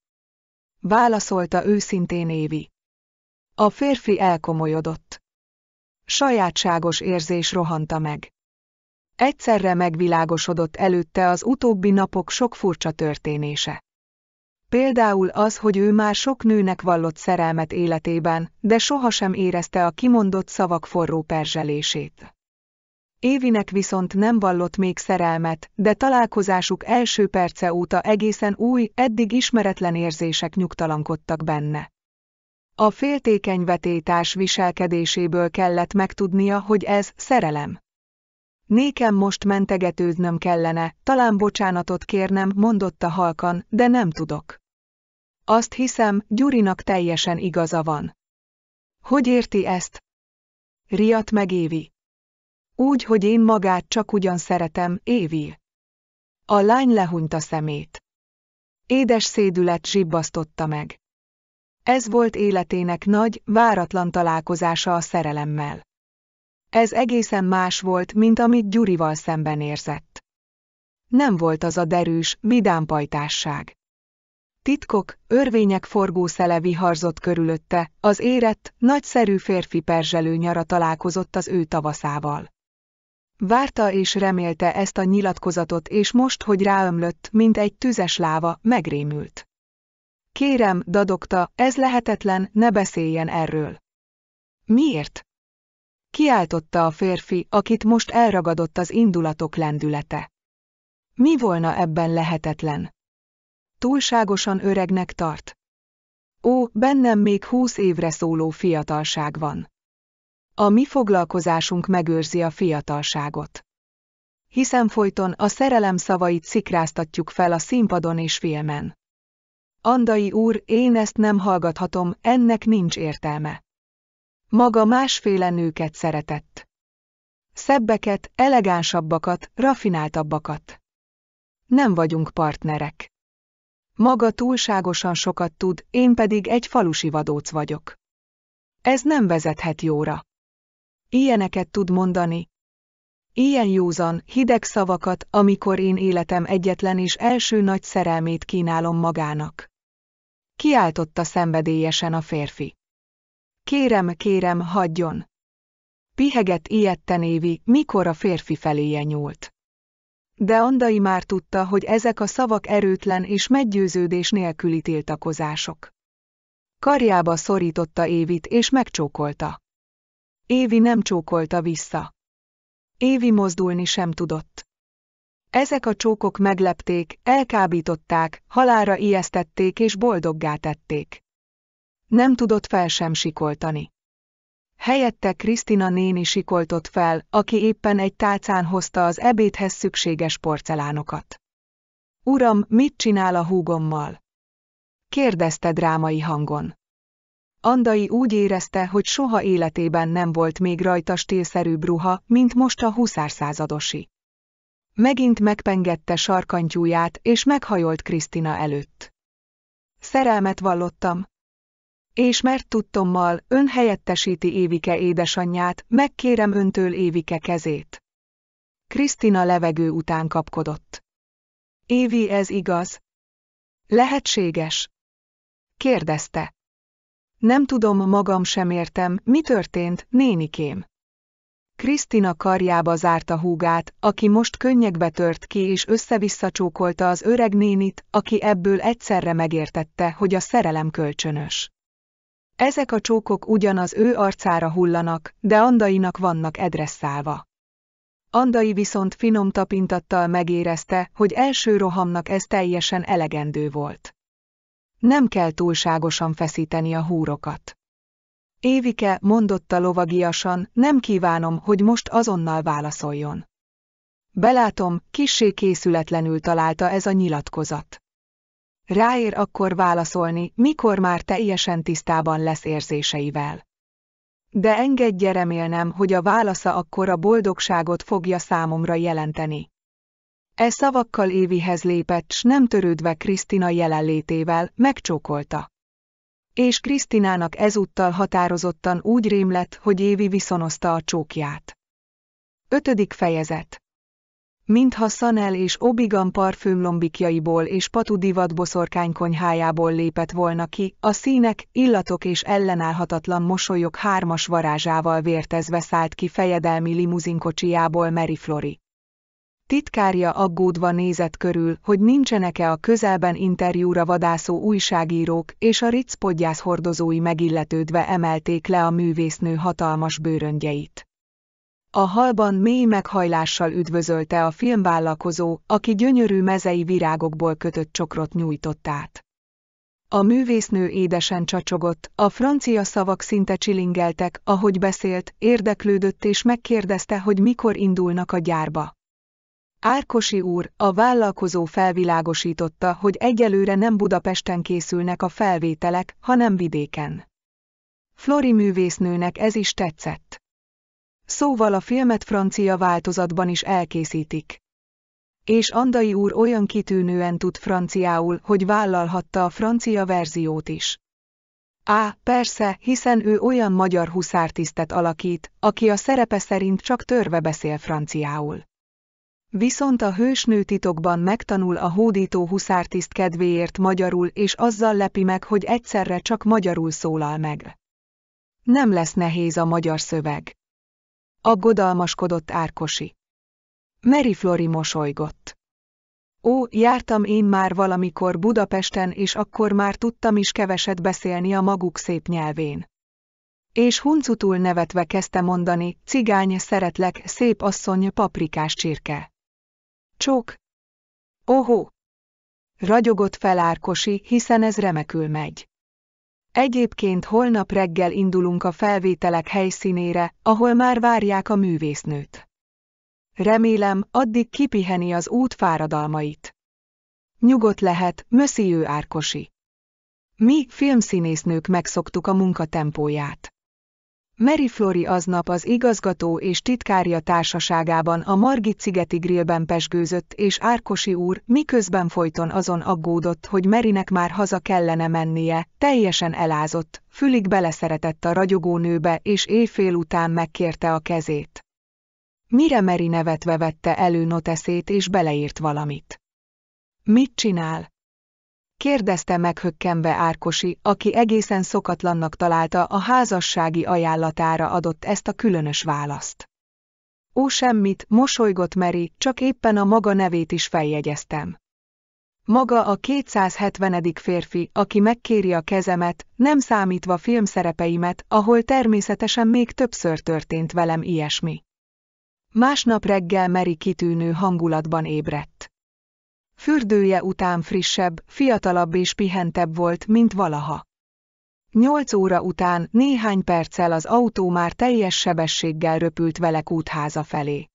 válaszolta őszintén Évi. A férfi elkomolyodott. Sajátságos érzés rohanta meg. Egyszerre megvilágosodott előtte az utóbbi napok sok furcsa történése. Például az, hogy ő már sok nőnek vallott szerelmet életében, de sohasem érezte a kimondott szavak forró perzselését. Évinek viszont nem vallott még szerelmet, de találkozásuk első perce óta egészen új, eddig ismeretlen érzések nyugtalankodtak benne. A féltékeny vetétás viselkedéséből kellett megtudnia, hogy ez szerelem. Nékem most mentegetőznöm kellene, talán bocsánatot kérnem, mondotta halkan, de nem tudok. Azt hiszem, Gyurinak teljesen igaza van. Hogy érti ezt? Riat meg Évi. Úgy, hogy én magát csak ugyan szeretem, Évi. A lány lehunyt a szemét. Édes szédület zsibbasztotta meg. Ez volt életének nagy, váratlan találkozása a szerelemmel. Ez egészen más volt, mint amit Gyurival szemben érzett. Nem volt az a derűs, pajtásság. Titkok, örvények forgószele viharzott körülötte, az érett, nagyszerű férfi perzselő nyara találkozott az ő tavaszával. Várta és remélte ezt a nyilatkozatot, és most, hogy ráömlött, mint egy tüzes láva, megrémült. Kérem, dadogta, ez lehetetlen, ne beszéljen erről. Miért? Kiáltotta a férfi, akit most elragadott az indulatok lendülete. Mi volna ebben lehetetlen? túlságosan öregnek tart. Ó, bennem még húsz évre szóló fiatalság van. A mi foglalkozásunk megőrzi a fiatalságot. Hiszen folyton a szerelem szavait szikráztatjuk fel a színpadon és filmen. Andai úr, én ezt nem hallgathatom, ennek nincs értelme. Maga másféle nőket szeretett. Szebbeket, elegánsabbakat, rafináltabbakat. Nem vagyunk partnerek. Maga túlságosan sokat tud, én pedig egy falusi vadóc vagyok. Ez nem vezethet jóra. Ilyeneket tud mondani. Ilyen józan, hideg szavakat, amikor én életem egyetlen és első nagy szerelmét kínálom magának. Kiáltotta szenvedélyesen a férfi. Kérem, kérem, hagyjon! Pihegett ilyetten Évi, mikor a férfi feléje nyúlt. De Andai már tudta, hogy ezek a szavak erőtlen és meggyőződés nélküli tiltakozások. Karjába szorította Évit és megcsókolta. Évi nem csókolta vissza. Évi mozdulni sem tudott. Ezek a csókok meglepték, elkábították, halára ijesztették és boldoggá tették. Nem tudott fel sem sikoltani. Helyette Krisztina néni sikoltott fel, aki éppen egy tálcán hozta az ebédhez szükséges porcelánokat. Uram, mit csinál a húgommal? kérdezte drámai hangon. Andai úgy érezte, hogy soha életében nem volt még rajta stílszerű ruha, mint most a huszárszázadosi. Megint megpengette sarkantyúját, és meghajolt Krisztina előtt. Szerelmet vallottam, és mert tudtommal ön helyettesíti Évike édesanyját, megkérem öntől Évike kezét. Krisztina levegő után kapkodott. Évi ez igaz? Lehetséges? Kérdezte. Nem tudom, magam sem értem, mi történt, nénikém. Krisztina karjába zárta húgát, aki most könnyekbe tört ki és össze-vissza csókolta az öreg nénit, aki ebből egyszerre megértette, hogy a szerelem kölcsönös. Ezek a csókok ugyanaz ő arcára hullanak, de Andainak vannak edresszálva. Andai viszont finom tapintattal megérezte, hogy első rohamnak ez teljesen elegendő volt. Nem kell túlságosan feszíteni a húrokat. Évike mondotta lovagiasan, nem kívánom, hogy most azonnal válaszoljon. Belátom, kissé készületlenül találta ez a nyilatkozat. Ráér akkor válaszolni, mikor már teljesen tisztában lesz érzéseivel. De engedje remélnem, hogy a válasza akkor a boldogságot fogja számomra jelenteni. E szavakkal Évihez lépett, s nem törődve Krisztina jelenlétével, megcsókolta. És Krisztinának ezúttal határozottan úgy rémlett, hogy Évi viszonozta a csókját. Ötödik fejezet Mintha Sanel és Obigan parfümlombikjaiból és patu divatboszorkány konyhájából lépett volna ki, a színek, illatok és ellenállhatatlan mosolyok hármas varázsával vértezve szállt ki fejedelmi limuzinkocsiából Mary Flori. Titkárja aggódva nézett körül, hogy nincsenek-e a közelben interjúra vadászó újságírók, és a Ritz hordozói megilletődve emelték le a művésznő hatalmas bőröngyeit. A halban mély meghajlással üdvözölte a filmvállalkozó, aki gyönyörű mezei virágokból kötött csokrot nyújtott át. A művésznő édesen csacsogott, a francia szavak szinte csilingeltek, ahogy beszélt, érdeklődött és megkérdezte, hogy mikor indulnak a gyárba. Árkosi úr, a vállalkozó felvilágosította, hogy egyelőre nem Budapesten készülnek a felvételek, hanem vidéken. Flori művésznőnek ez is tetszett. Szóval a filmet francia változatban is elkészítik. És Andai úr olyan kitűnően tud franciául, hogy vállalhatta a francia verziót is. Á, persze, hiszen ő olyan magyar huszártisztet alakít, aki a szerepe szerint csak törve beszél franciául. Viszont a hősnő titokban megtanul a hódító huszártiszt kedvéért magyarul, és azzal lepi meg, hogy egyszerre csak magyarul szólal meg. Nem lesz nehéz a magyar szöveg. Aggodalmaskodott Árkosi. Mary Flori mosolygott. Ó, jártam én már valamikor Budapesten, és akkor már tudtam is keveset beszélni a maguk szép nyelvén. És huncutul nevetve kezdte mondani, cigány szeretlek, szép asszony, paprikás csirke. Csók. Ohó. Ragyogott fel Árkosi, hiszen ez remekül megy. Egyébként holnap reggel indulunk a felvételek helyszínére, ahol már várják a művésznőt. Remélem, addig kipiheni az út fáradalmait. Nyugodt lehet, Mössziő Árkosi. Mi, filmszínésznők megszoktuk a munkatempóját. Mary Flori aznap az igazgató és titkárja társaságában a Margit-szigeti grillben pesgőzött, és Árkosi úr miközben folyton azon aggódott, hogy Merinek már haza kellene mennie, teljesen elázott, fülig beleszeretett a ragyogó nőbe, és éjfél után megkérte a kezét. Mire Meri nevetve vette elő noteszét és beleírt valamit. Mit csinál? kérdezte meghökkenve Árkosi, aki egészen szokatlannak találta a házassági ajánlatára adott ezt a különös választ. Ó semmit, mosolygott Meri, csak éppen a maga nevét is feljegyeztem. Maga a 270. férfi, aki megkéri a kezemet, nem számítva filmszerepeimet, ahol természetesen még többször történt velem ilyesmi. Másnap reggel Meri kitűnő hangulatban ébredt. Fürdője után frissebb, fiatalabb és pihentebb volt, mint valaha. Nyolc óra után néhány perccel az autó már teljes sebességgel röpült vele kútháza felé.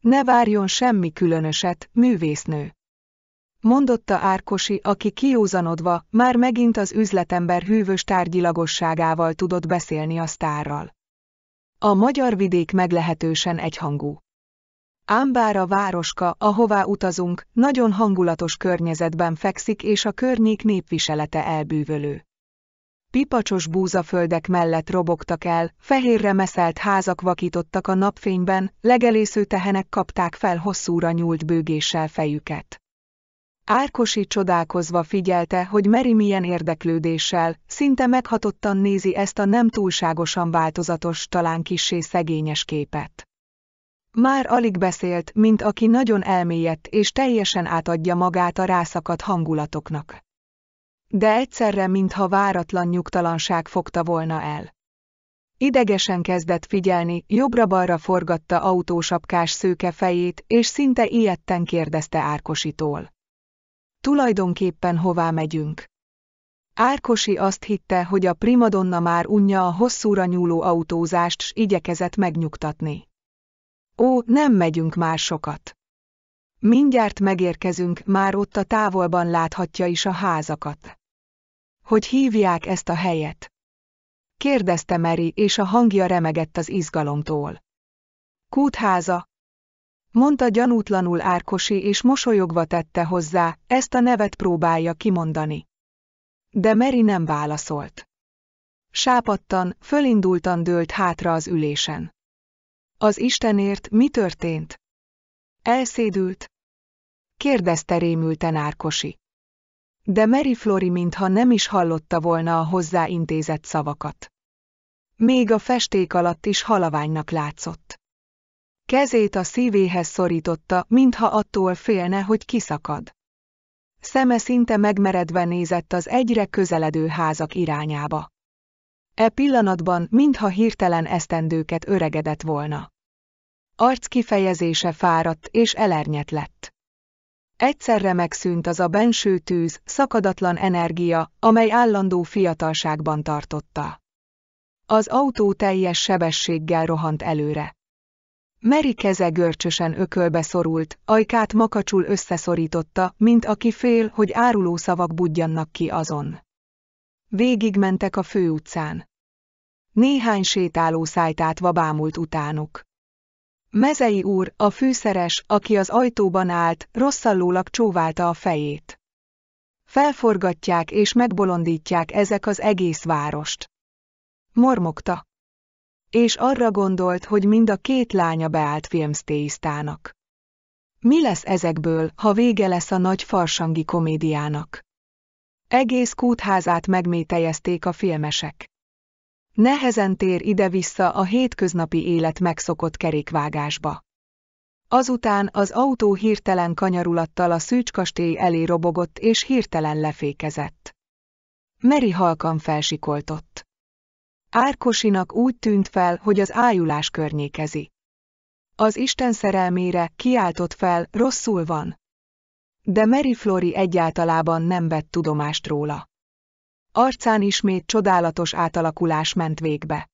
Ne várjon semmi különöset, művésznő. Mondotta Árkosi, aki kiózanodva, már megint az üzletember hűvös tárgyilagosságával tudott beszélni a sztárral. A magyar vidék meglehetősen egyhangú. Ám bár a városka, ahová utazunk, nagyon hangulatos környezetben fekszik és a környék népviselete elbűvölő. Pipacsos búzaföldek mellett robogtak el, fehérre meszelt házak vakítottak a napfényben, legelésző tehenek kapták fel hosszúra nyúlt bőgéssel fejüket. Árkosi csodálkozva figyelte, hogy Meri milyen érdeklődéssel, szinte meghatottan nézi ezt a nem túlságosan változatos, talán kissé szegényes képet. Már alig beszélt, mint aki nagyon elmélyedt és teljesen átadja magát a rászakadt hangulatoknak. De egyszerre mintha váratlan nyugtalanság fogta volna el. Idegesen kezdett figyelni, jobbra-balra forgatta autósapkás szőke fejét, és szinte ilyetten kérdezte Árkosítól. Tulajdonképpen hová megyünk? Árkosi azt hitte, hogy a primadonna már unja a hosszúra nyúló autózást, s igyekezett megnyugtatni. Ó, nem megyünk már sokat. Mindjárt megérkezünk, már ott a távolban láthatja is a házakat. Hogy hívják ezt a helyet? Kérdezte Meri, és a hangja remegett az izgalomtól. Kútháza, mondta gyanútlanul Árkosi, és mosolyogva tette hozzá, ezt a nevet próbálja kimondani. De Meri nem válaszolt. Sápattan, fölindultan dőlt hátra az ülésen. Az Istenért mi történt? Elszédült? Kérdezte rémülten Árkosi. De Mary Flori mintha nem is hallotta volna a hozzá intézett szavakat. Még a festék alatt is halaványnak látszott. Kezét a szívéhez szorította, mintha attól félne, hogy kiszakad. Szeme szinte megmeredve nézett az egyre közeledő házak irányába. E pillanatban, mintha hirtelen esztendőket öregedett volna. Arc kifejezése fáradt és elernyet lett. Egyszerre megszűnt az a benső tűz, szakadatlan energia, amely állandó fiatalságban tartotta. Az autó teljes sebességgel rohant előre. Meri keze görcsösen ökölbe szorult, ajkát makacsul összeszorította, mint aki fél, hogy áruló szavak budjannak ki azon. Végigmentek a főutcán. Néhány sétáló szájtátva bámult utánuk. Mezei úr, a fűszeres, aki az ajtóban állt, rosszallólag csóválta a fejét. Felforgatják és megbolondítják ezek az egész várost. Mormogta. És arra gondolt, hogy mind a két lánya beállt filmsztéisztának. Mi lesz ezekből, ha vége lesz a nagy farsangi komédiának? Egész kútházát megmételjezték a filmesek. Nehezen tér ide-vissza a hétköznapi élet megszokott kerékvágásba. Azután az autó hirtelen kanyarulattal a szűcskastély elé robogott és hirtelen lefékezett. Meri halkan felsikoltott. Árkosinak úgy tűnt fel, hogy az ájulás környékezi. Az Isten szerelmére kiáltott fel, rosszul van. De Mary Flori egyáltalában nem vett tudomást róla. Arcán ismét csodálatos átalakulás ment végbe.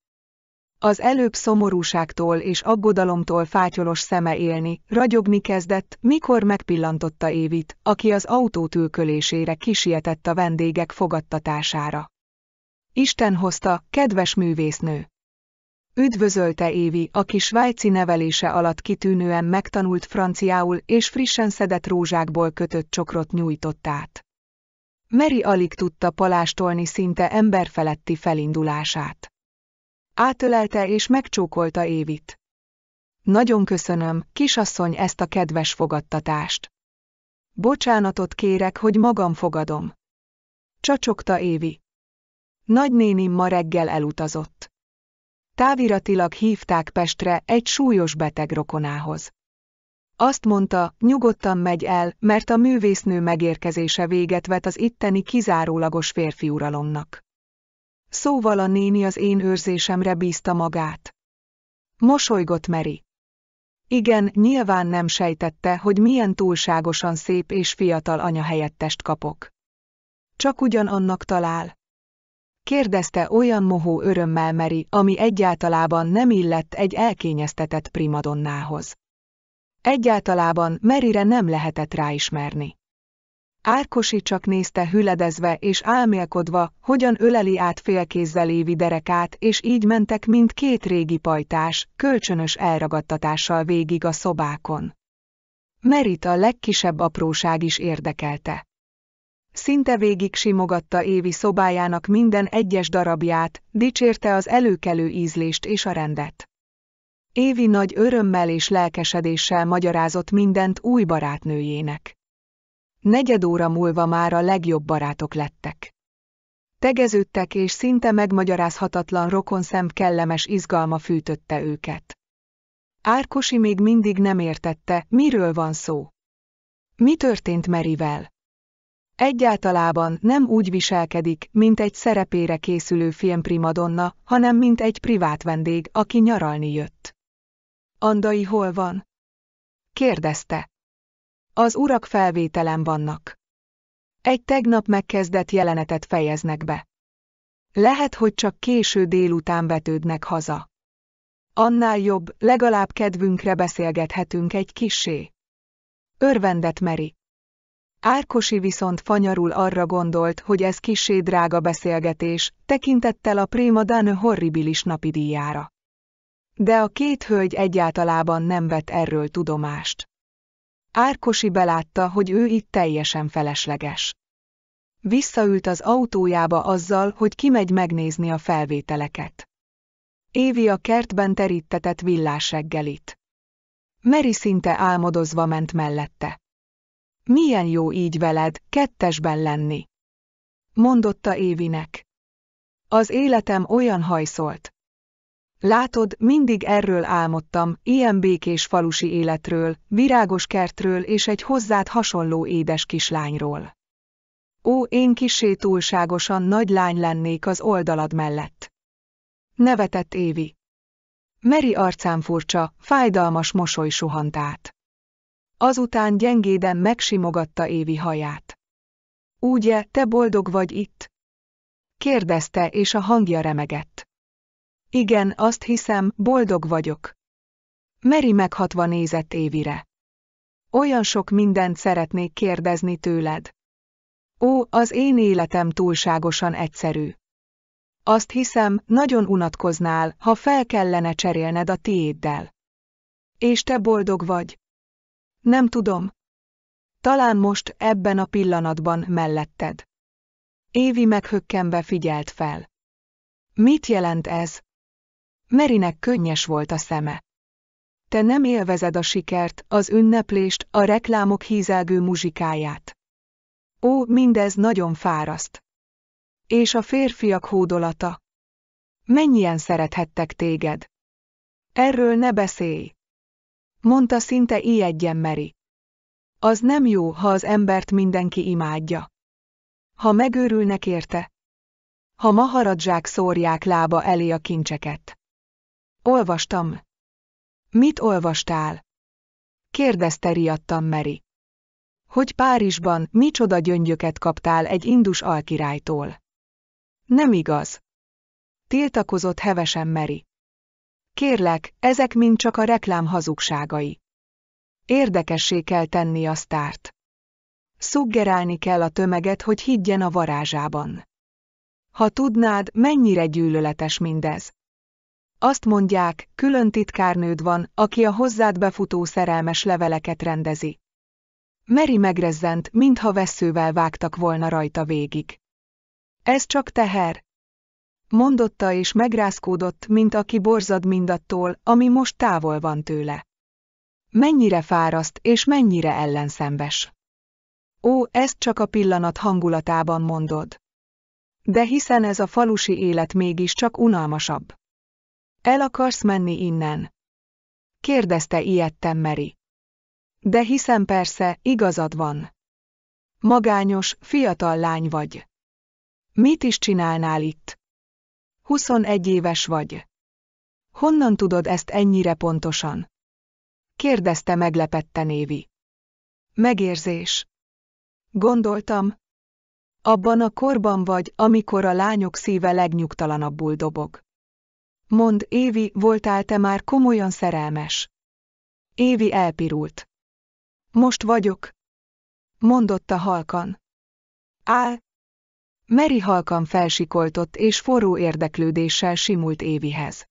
Az előbb szomorúságtól és aggodalomtól fátyolos szeme élni, ragyogni kezdett, mikor megpillantotta Évit, aki az autó tülkölésére kisietett a vendégek fogadtatására. Isten hozta, kedves művésznő! Üdvözölte Évi, aki svájci nevelése alatt kitűnően megtanult franciául és frissen szedett rózsákból kötött csokrot nyújtott át. Meri alig tudta palástolni szinte emberfeletti felindulását. Átölelte és megcsókolta Évit. Nagyon köszönöm, kisasszony, ezt a kedves fogadtatást. Bocsánatot kérek, hogy magam fogadom. Csacsokta Évi. Nagynénim ma reggel elutazott. Táviratilag hívták Pestre egy súlyos beteg rokonához. Azt mondta, nyugodtan megy el, mert a művésznő megérkezése véget vet az itteni kizárólagos férfi uralomnak. Szóval a néni az én őrzésemre bízta magát. Mosolygott Meri. Igen, nyilván nem sejtette, hogy milyen túlságosan szép és fiatal anya helyettest kapok. Csak ugyan annak talál. Kérdezte olyan mohó örömmel Meri, ami egyáltalában nem illett egy elkényeztetett primadonnához. Egyáltalában Merire nem lehetett ráismerni. Árkosi csak nézte hüledezve és álmélkodva, hogyan öleli át félkézzel évi derekát, és így mentek mint két régi pajtás, kölcsönös elragadtatással végig a szobákon. Merit a legkisebb apróság is érdekelte. Szinte végig simogatta Évi szobájának minden egyes darabját, dicsérte az előkelő ízlést és a rendet. Évi nagy örömmel és lelkesedéssel magyarázott mindent új barátnőjének. Negyed óra múlva már a legjobb barátok lettek. Tegeződtek és szinte megmagyarázhatatlan rokonszem kellemes izgalma fűtötte őket. Árkosi még mindig nem értette, miről van szó. Mi történt Merivel? Egyáltalában nem úgy viselkedik, mint egy szerepére készülő filmprimadonna, hanem mint egy privát vendég, aki nyaralni jött. Andai hol van? Kérdezte. Az urak felvételen vannak. Egy tegnap megkezdett jelenetet fejeznek be. Lehet, hogy csak késő délután vetődnek haza. Annál jobb, legalább kedvünkre beszélgethetünk egy kisé. Örvendet meri. Árkosi viszont fanyarul arra gondolt, hogy ez kisé drága beszélgetés, tekintettel a Prima horribilis napidíjára. De a két hölgy egyáltalában nem vett erről tudomást. Árkosi belátta, hogy ő itt teljesen felesleges. Visszaült az autójába azzal, hogy kimegy megnézni a felvételeket. Évi a kertben terítetett villás reggelit. Meri szinte álmodozva ment mellette. Milyen jó így veled, kettesben lenni. Mondotta Évinek. Az életem olyan hajszolt. Látod, mindig erről álmodtam, ilyen békés falusi életről, virágos kertről és egy hozzád hasonló édes kislányról. Ó, én kisé túlságosan nagy lány lennék az oldalad mellett. Nevetett Évi. Meri arcán furcsa, fájdalmas mosoly suhant át. Azután gyengéden megsimogatta Évi haját. Ugye, te boldog vagy itt? Kérdezte, és a hangja remegett. Igen, azt hiszem, boldog vagyok. Meri meghatva nézett Évire. Olyan sok mindent szeretnék kérdezni tőled. Ó, az én életem túlságosan egyszerű. Azt hiszem, nagyon unatkoznál, ha fel kellene cserélned a tiéddel. És te boldog vagy? Nem tudom. Talán most, ebben a pillanatban melletted. Évi meghökkenve figyelt fel. Mit jelent ez? Merinek könnyes volt a szeme. Te nem élvezed a sikert, az ünneplést, a reklámok hízelgő muzsikáját. Ó, mindez nagyon fáraszt. És a férfiak hódolata. Mennyien szerethettek téged? Erről ne beszélj! Mondta szinte ijedjen Meri. Az nem jó, ha az embert mindenki imádja. Ha megőrülnek érte. Ha maharadzsák szórják lába elé a kincseket. Olvastam. Mit olvastál? Kérdezte riadtam Meri. Hogy Párizsban micsoda gyöngyöket kaptál egy indus alkirálytól. Nem igaz. Tiltakozott hevesen Meri. Kérlek, ezek mind csak a reklám hazugságai. Érdekessé kell tenni a sztárt. Szuggerálni kell a tömeget, hogy higgyen a varázsában. Ha tudnád, mennyire gyűlöletes mindez. Azt mondják, külön titkárnőd van, aki a hozzád befutó szerelmes leveleket rendezi. Meri megrezzent, mintha veszővel vágtak volna rajta végig. Ez csak teher. Mondotta és megrázkódott, mint aki borzad mindattól, ami most távol van tőle. Mennyire fáraszt és mennyire ellenszembes. Ó, ezt csak a pillanat hangulatában mondod. De hiszen ez a falusi élet mégiscsak unalmasabb. El akarsz menni innen? Kérdezte ijedten Meri. De hiszem persze, igazad van. Magányos, fiatal lány vagy. Mit is csinálnál itt? 21 éves vagy. Honnan tudod ezt ennyire pontosan? Kérdezte meglepetten Évi. Megérzés. Gondoltam. Abban a korban vagy, amikor a lányok szíve legnyugtalanabbul dobog. Mond, Évi, voltál te már komolyan szerelmes? Évi elpirult. Most vagyok. Mondotta halkan. Áll. Meri halkan felsikoltott és forró érdeklődéssel simult Évihez.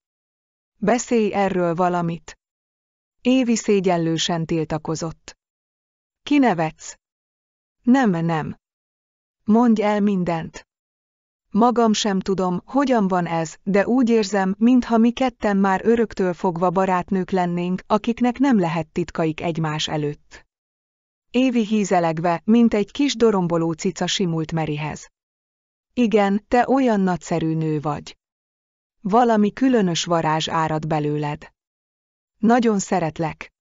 Beszélj erről valamit. Évi szégyellősen tiltakozott. Kinevetsz? Nem, nem. Mondj el mindent. Magam sem tudom, hogyan van ez, de úgy érzem, mintha mi ketten már öröktől fogva barátnők lennénk, akiknek nem lehet titkaik egymás előtt. Évi hízelegve, mint egy kis doromboló cica simult Merihez. Igen, te olyan nagyszerű nő vagy. Valami különös varázs árad belőled. Nagyon szeretlek.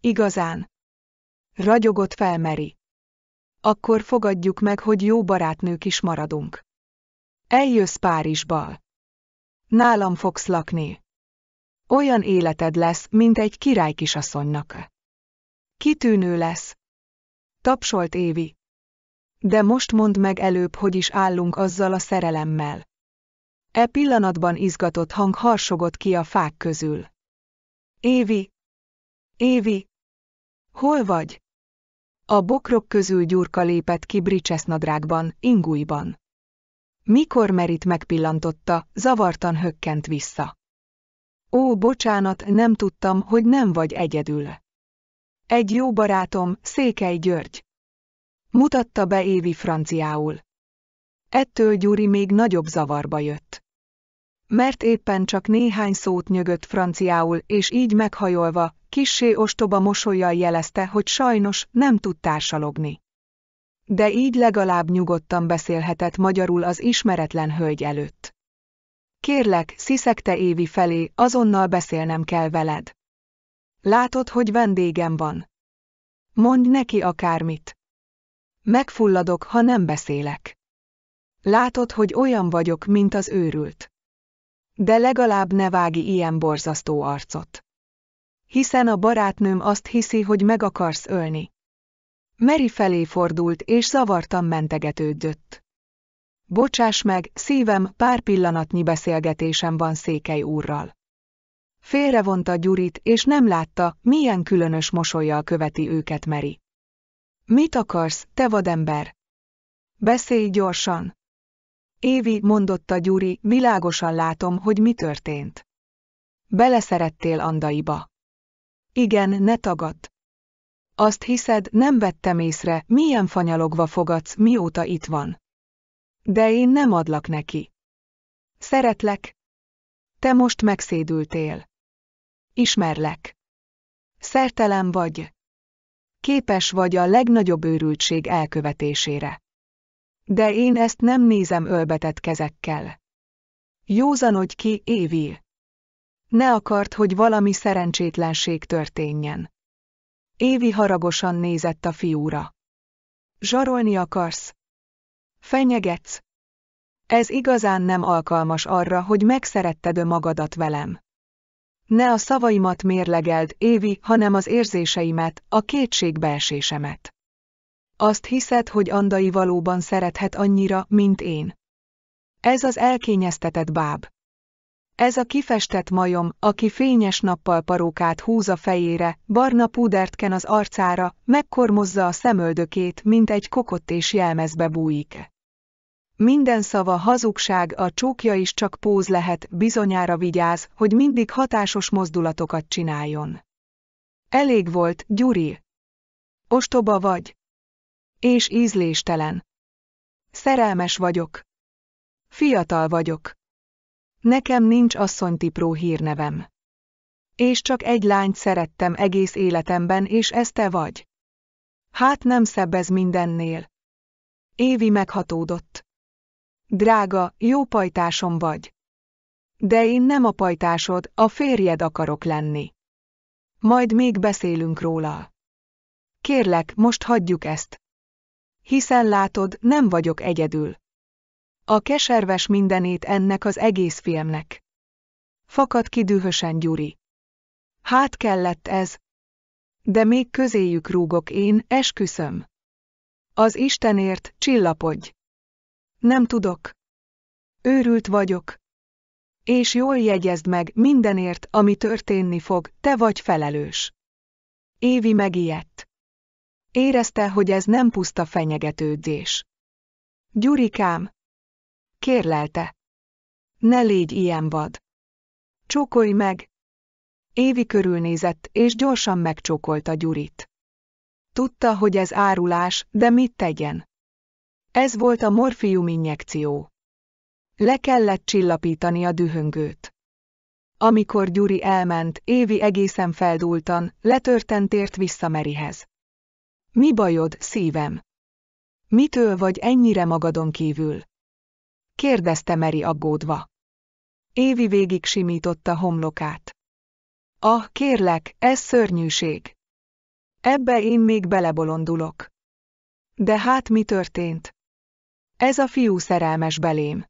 Igazán. Ragyogott fel Meri. Akkor fogadjuk meg, hogy jó barátnők is maradunk. Eljössz Párizsba. Nálam fogsz lakni. Olyan életed lesz, mint egy király kisasszonynak. Kitűnő lesz. Tapsolt Évi. De most mondd meg előbb, hogy is állunk azzal a szerelemmel. E pillanatban izgatott hang harsogott ki a fák közül. Évi! Évi! Hol vagy? A bokrok közül Gyurka lépett ki bricsesznadrágban, ingújban. Mikor Merit megpillantotta, zavartan hökkent vissza. Ó, bocsánat, nem tudtam, hogy nem vagy egyedül. Egy jó barátom, Székely György. Mutatta be Évi franciául. Ettől Gyuri még nagyobb zavarba jött. Mert éppen csak néhány szót nyögött franciául, és így meghajolva, kissé ostoba mosolyjal jelezte, hogy sajnos nem tud társalogni de így legalább nyugodtan beszélhetett magyarul az ismeretlen hölgy előtt. Kérlek, sziszegte Évi felé, azonnal beszélnem kell veled. Látod, hogy vendégem van. Mondj neki akármit. Megfulladok, ha nem beszélek. Látod, hogy olyan vagyok, mint az őrült. De legalább ne vági ilyen borzasztó arcot. Hiszen a barátnőm azt hiszi, hogy meg akarsz ölni. Meri felé fordult és zavartan mentegetődött. Bocsáss meg, szívem, pár pillanatnyi beszélgetésem van Székely úrral. Félrevonta Gyurit, és nem látta, milyen különös mosolyjal követi őket Meri. Mit akarsz, te vadember? Beszélj gyorsan! Évi, mondotta Gyuri, világosan látom, hogy mi történt. Beleszerettél Andaiba. Igen, ne tagadd. Azt hiszed, nem vettem észre, milyen fanyalogva fogadsz, mióta itt van. De én nem adlak neki. Szeretlek. Te most megszédültél. Ismerlek. Szertelem vagy. Képes vagy a legnagyobb őrültség elkövetésére. De én ezt nem nézem ölbetett kezekkel. Józanodj ki, Évi! Ne akart, hogy valami szerencsétlenség történjen. Évi haragosan nézett a fiúra. Zsarolni akarsz? Fenyegetsz? Ez igazán nem alkalmas arra, hogy megszeretted magadat velem. Ne a szavaimat mérlegeld, Évi, hanem az érzéseimet, a kétségbeesésemet. Azt hiszed, hogy Andai valóban szerethet annyira, mint én. Ez az elkényeztetett báb. Ez a kifestett majom, aki fényes nappal parókát húz a fejére, barna púdert ken az arcára, megkormozza a szemöldökét, mint egy kokott és jelmezbe bújik. Minden szava hazugság, a csókja is csak póz lehet, bizonyára vigyáz, hogy mindig hatásos mozdulatokat csináljon. Elég volt, Gyuri. Ostoba vagy. És ízléstelen. Szerelmes vagyok. Fiatal vagyok. Nekem nincs asszonytipró hírnevem. És csak egy lányt szerettem egész életemben, és ez te vagy. Hát nem szebb ez mindennél. Évi meghatódott. Drága, jó pajtásom vagy. De én nem a pajtásod, a férjed akarok lenni. Majd még beszélünk róla. Kérlek, most hagyjuk ezt. Hiszen látod, nem vagyok egyedül a keserves mindenét ennek az egész filmnek. Fakad ki dühösen Gyuri. Hát kellett ez. De még közéjük rúgok én, esküszöm. Az Istenért, csillapodj. Nem tudok. Őrült vagyok. És jól jegyezd meg, mindenért, ami történni fog, te vagy felelős. Évi megijedt. Érezte, hogy ez nem puszta fenyegetődés. Gyurikám, Kérlelte. Ne légy ilyen vad. Csókolj meg! Évi körülnézett, és gyorsan megcsókolta Gyurit. Tudta, hogy ez árulás, de mit tegyen? Ez volt a morfium injekció. Le kellett csillapítani a dühöngőt. Amikor Gyuri elment, Évi egészen feldúltan, letörten tért vissza Merihez. Mi bajod, szívem? Mitől vagy ennyire magadon kívül? kérdezte Meri aggódva. Évi végig simította homlokát. Ah, kérlek, ez szörnyűség. Ebbe én még belebolondulok. De hát mi történt? Ez a fiú szerelmes belém.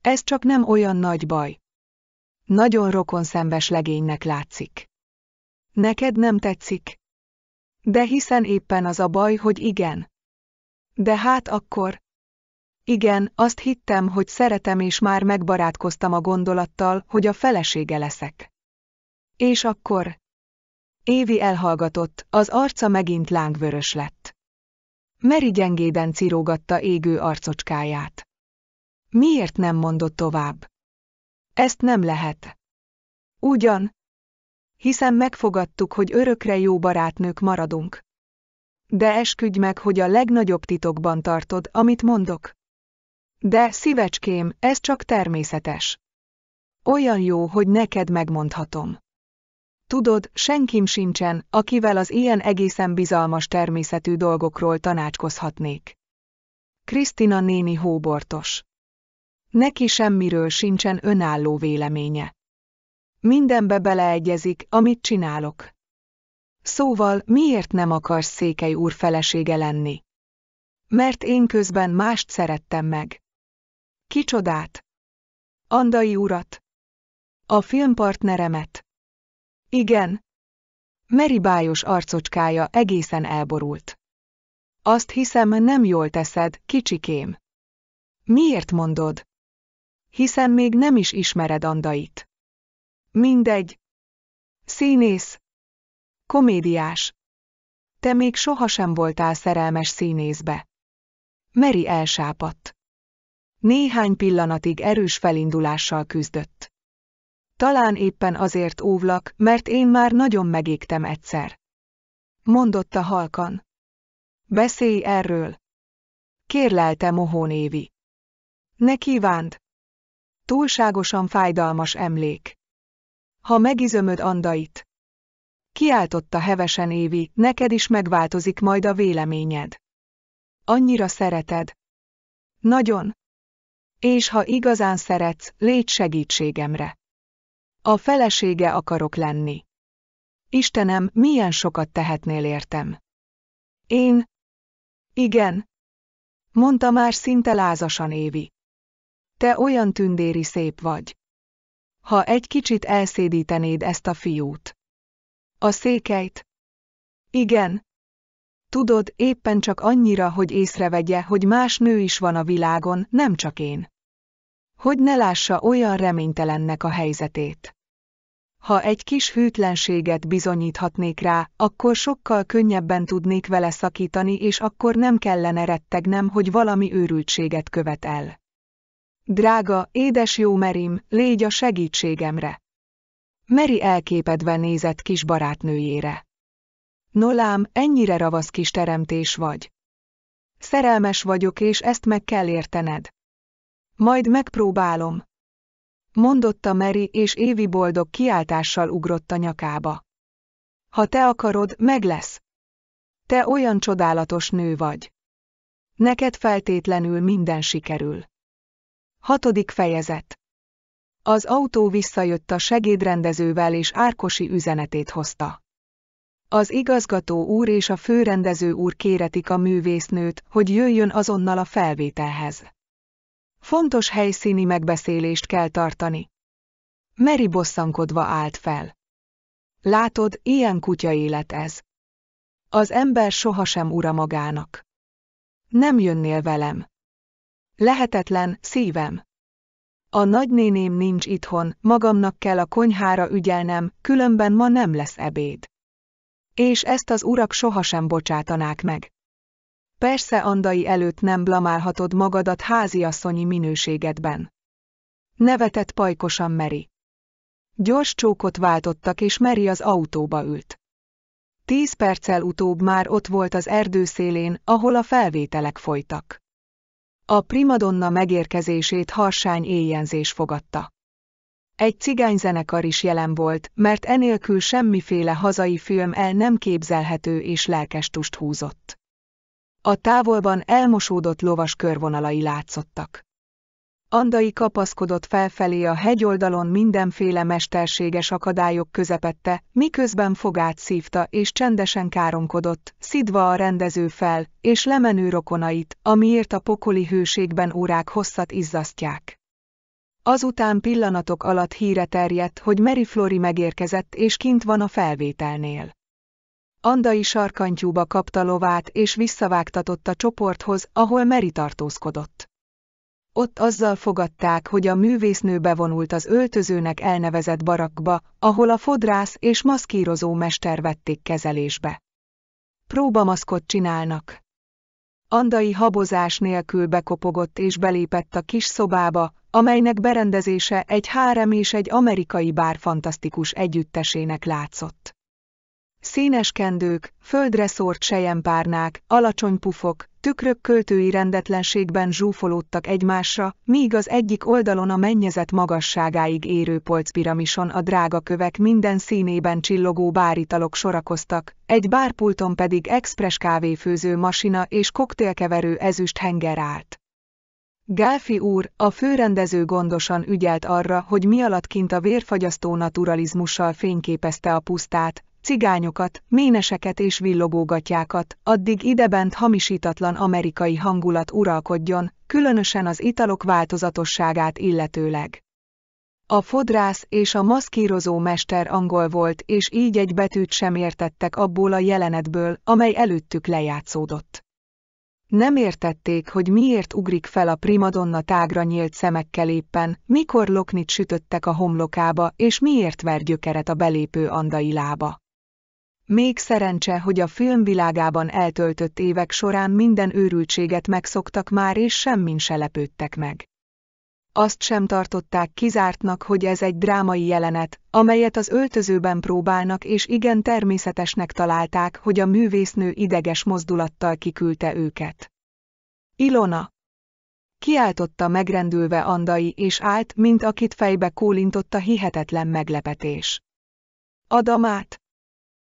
Ez csak nem olyan nagy baj. Nagyon rokonszembes legénynek látszik. Neked nem tetszik? De hiszen éppen az a baj, hogy igen. De hát akkor, igen, azt hittem, hogy szeretem és már megbarátkoztam a gondolattal, hogy a felesége leszek. És akkor? Évi elhallgatott, az arca megint lángvörös lett. Meri gyengéden cirógatta égő arcocskáját. Miért nem mondott tovább? Ezt nem lehet. Ugyan? Hiszen megfogadtuk, hogy örökre jó barátnők maradunk. De esküdj meg, hogy a legnagyobb titokban tartod, amit mondok. De szívecském, ez csak természetes. Olyan jó, hogy neked megmondhatom. Tudod, senkim sincsen, akivel az ilyen egészen bizalmas természetű dolgokról tanácskozhatnék. Krisztina néni hóbortos. Neki semmiről sincsen önálló véleménye. Mindenbe beleegyezik, amit csinálok. Szóval, miért nem akarsz székely úr felesége lenni? Mert én közben mást szerettem meg. Kicsodát? Andai urat. A filmpartneremet. Igen. Bájos arcocskája egészen elborult. Azt hiszem, nem jól teszed, kicsikém. Miért mondod? Hiszen még nem is ismered Andait. Mindegy. Színész. Komédiás. Te még sohasem voltál szerelmes színészbe. Meri elsápadt. Néhány pillanatig erős felindulással küzdött. Talán éppen azért óvlak, mert én már nagyon megégtem egyszer. Mondotta halkan. Beszélj erről. Kérlelte Mohón Évi. Ne kívánd. Túlságosan fájdalmas emlék. Ha megizömöd Andait. Kiáltotta hevesen Évi, neked is megváltozik majd a véleményed. Annyira szereted. Nagyon. És ha igazán szeretsz, légy segítségemre. A felesége akarok lenni. Istenem, milyen sokat tehetnél értem. Én? Igen. Mondta már szinte lázasan Évi. Te olyan tündéri szép vagy. Ha egy kicsit elszédítenéd ezt a fiút. A székelyt? Igen. Tudod, éppen csak annyira, hogy észrevegye, hogy más nő is van a világon, nem csak én. Hogy ne lássa olyan reménytelennek a helyzetét. Ha egy kis hűtlenséget bizonyíthatnék rá, akkor sokkal könnyebben tudnék vele szakítani, és akkor nem kellene rettegnem, hogy valami őrültséget követ el. Drága, édes jó Merim, légy a segítségemre! Meri elképedve nézett kis barátnőjére. Nolám, ennyire ravasz kis teremtés vagy. Szerelmes vagyok, és ezt meg kell értened. Majd megpróbálom. Mondotta Meri, és Évi boldog kiáltással ugrott a nyakába. Ha te akarod, meg lesz. Te olyan csodálatos nő vagy. Neked feltétlenül minden sikerül. Hatodik fejezet. Az autó visszajött a segédrendezővel és Árkosi üzenetét hozta. Az igazgató úr és a főrendező úr kéretik a művésznőt, hogy jöjjön azonnal a felvételhez. Fontos helyszíni megbeszélést kell tartani. Meri bosszankodva állt fel. Látod, ilyen kutya élet ez. Az ember sohasem ura magának. Nem jönnél velem. Lehetetlen, szívem. A nagynéném nincs itthon, magamnak kell a konyhára ügyelnem, különben ma nem lesz ebéd. És ezt az urak sohasem bocsátanák meg. Persze Andai előtt nem blamálhatod magadat háziasszonyi minőségedben. Nevetett pajkosan Meri. Gyors csókot váltottak és Meri az autóba ült. Tíz perccel utóbb már ott volt az erdő szélén, ahol a felvételek folytak. A primadonna megérkezését harsány éjjenzés fogadta. Egy cigányzenekar is jelen volt, mert enélkül semmiféle hazai film el nem képzelhető és lelkestust húzott. A távolban elmosódott lovas körvonalai látszottak. Andai kapaszkodott felfelé a hegyoldalon mindenféle mesterséges akadályok közepette, miközben fogát szívta és csendesen káromkodott, szidva a rendező fel, és lemenő rokonait, amiért a pokoli hőségben órák hosszat izzasztják. Azután pillanatok alatt híre terjedt, hogy Mary Flori megérkezett és kint van a felvételnél. Andai sarkantyúba kapta lovát és visszavágtatott a csoporthoz, ahol Mary tartózkodott. Ott azzal fogadták, hogy a művésznő bevonult az öltözőnek elnevezett barakba, ahol a fodrász és maszkírozó mester vették kezelésbe. Próbamaszkot csinálnak. Andai habozás nélkül bekopogott és belépett a kis szobába, amelynek berendezése egy hárem és egy amerikai bár fantasztikus együttesének látszott. Színes kendők, földre szórt sejempárnák, alacsony pufok, tükrök költői rendetlenségben zsúfolódtak egymásra, míg az egyik oldalon a mennyezet magasságáig érő polcpiramison a drága kövek minden színében csillogó báritalok sorakoztak, egy bárpulton pedig express kávéfőző masina és koktélkeverő ezüst henger állt. Gálfi úr, a főrendező gondosan ügyelt arra, hogy mi alatt kint a vérfagyasztó naturalizmussal fényképezte a pusztát, cigányokat, méneseket és villogógatyákat, addig idebent hamisítatlan amerikai hangulat uralkodjon, különösen az italok változatosságát illetőleg. A fodrász és a maszkírozó mester angol volt, és így egy betűt sem értettek abból a jelenetből, amely előttük lejátszódott. Nem értették, hogy miért ugrik fel a primadonna tágra nyílt szemekkel éppen, mikor loknit sütöttek a homlokába, és miért ver gyökeret a belépő andai lába. Még szerencse, hogy a filmvilágában eltöltött évek során minden őrültséget megszoktak már és semmin se lepődtek meg. Azt sem tartották kizártnak, hogy ez egy drámai jelenet, amelyet az öltözőben próbálnak és igen természetesnek találták, hogy a művésznő ideges mozdulattal kiküldte őket. Ilona Kiáltotta megrendülve Andai és állt, mint akit fejbe a hihetetlen meglepetés. Adamát!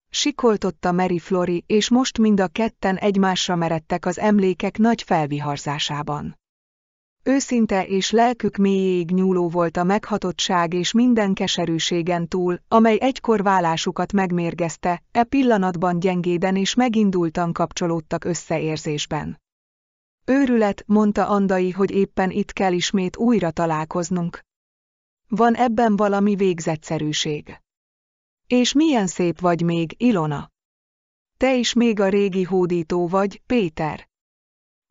Sikoltotta Mary Flori, és most mind a ketten egymásra meredtek az emlékek nagy felviharzásában. Őszinte és lelkük mélyéig nyúló volt a meghatottság és minden keserűségen túl, amely egykor vállásukat megmérgezte, e pillanatban gyengéden és megindultan kapcsolódtak összeérzésben. Őrület, mondta Andai, hogy éppen itt kell ismét újra találkoznunk. Van ebben valami végzetszerűség. És milyen szép vagy még, Ilona. Te is még a régi hódító vagy, Péter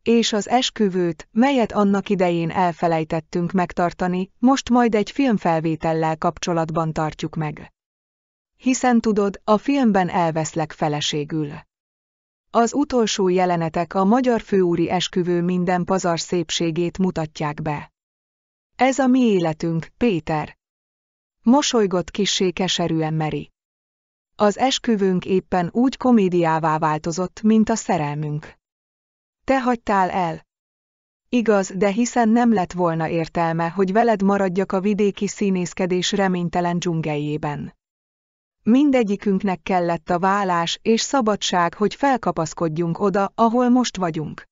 és az esküvőt, melyet annak idején elfelejtettünk megtartani, most majd egy filmfelvétellel kapcsolatban tartjuk meg. Hiszen tudod, a filmben elveszlek feleségül. Az utolsó jelenetek a magyar főúri esküvő minden pazar szépségét mutatják be. Ez a mi életünk, Péter. Mosolygott kissé keserűen Meri. Az esküvőnk éppen úgy komédiává változott, mint a szerelmünk. Te hagytál el. Igaz, de hiszen nem lett volna értelme, hogy veled maradjak a vidéki színészkedés reménytelen dzsungeljében. Mindegyikünknek kellett a vállás és szabadság, hogy felkapaszkodjunk oda, ahol most vagyunk.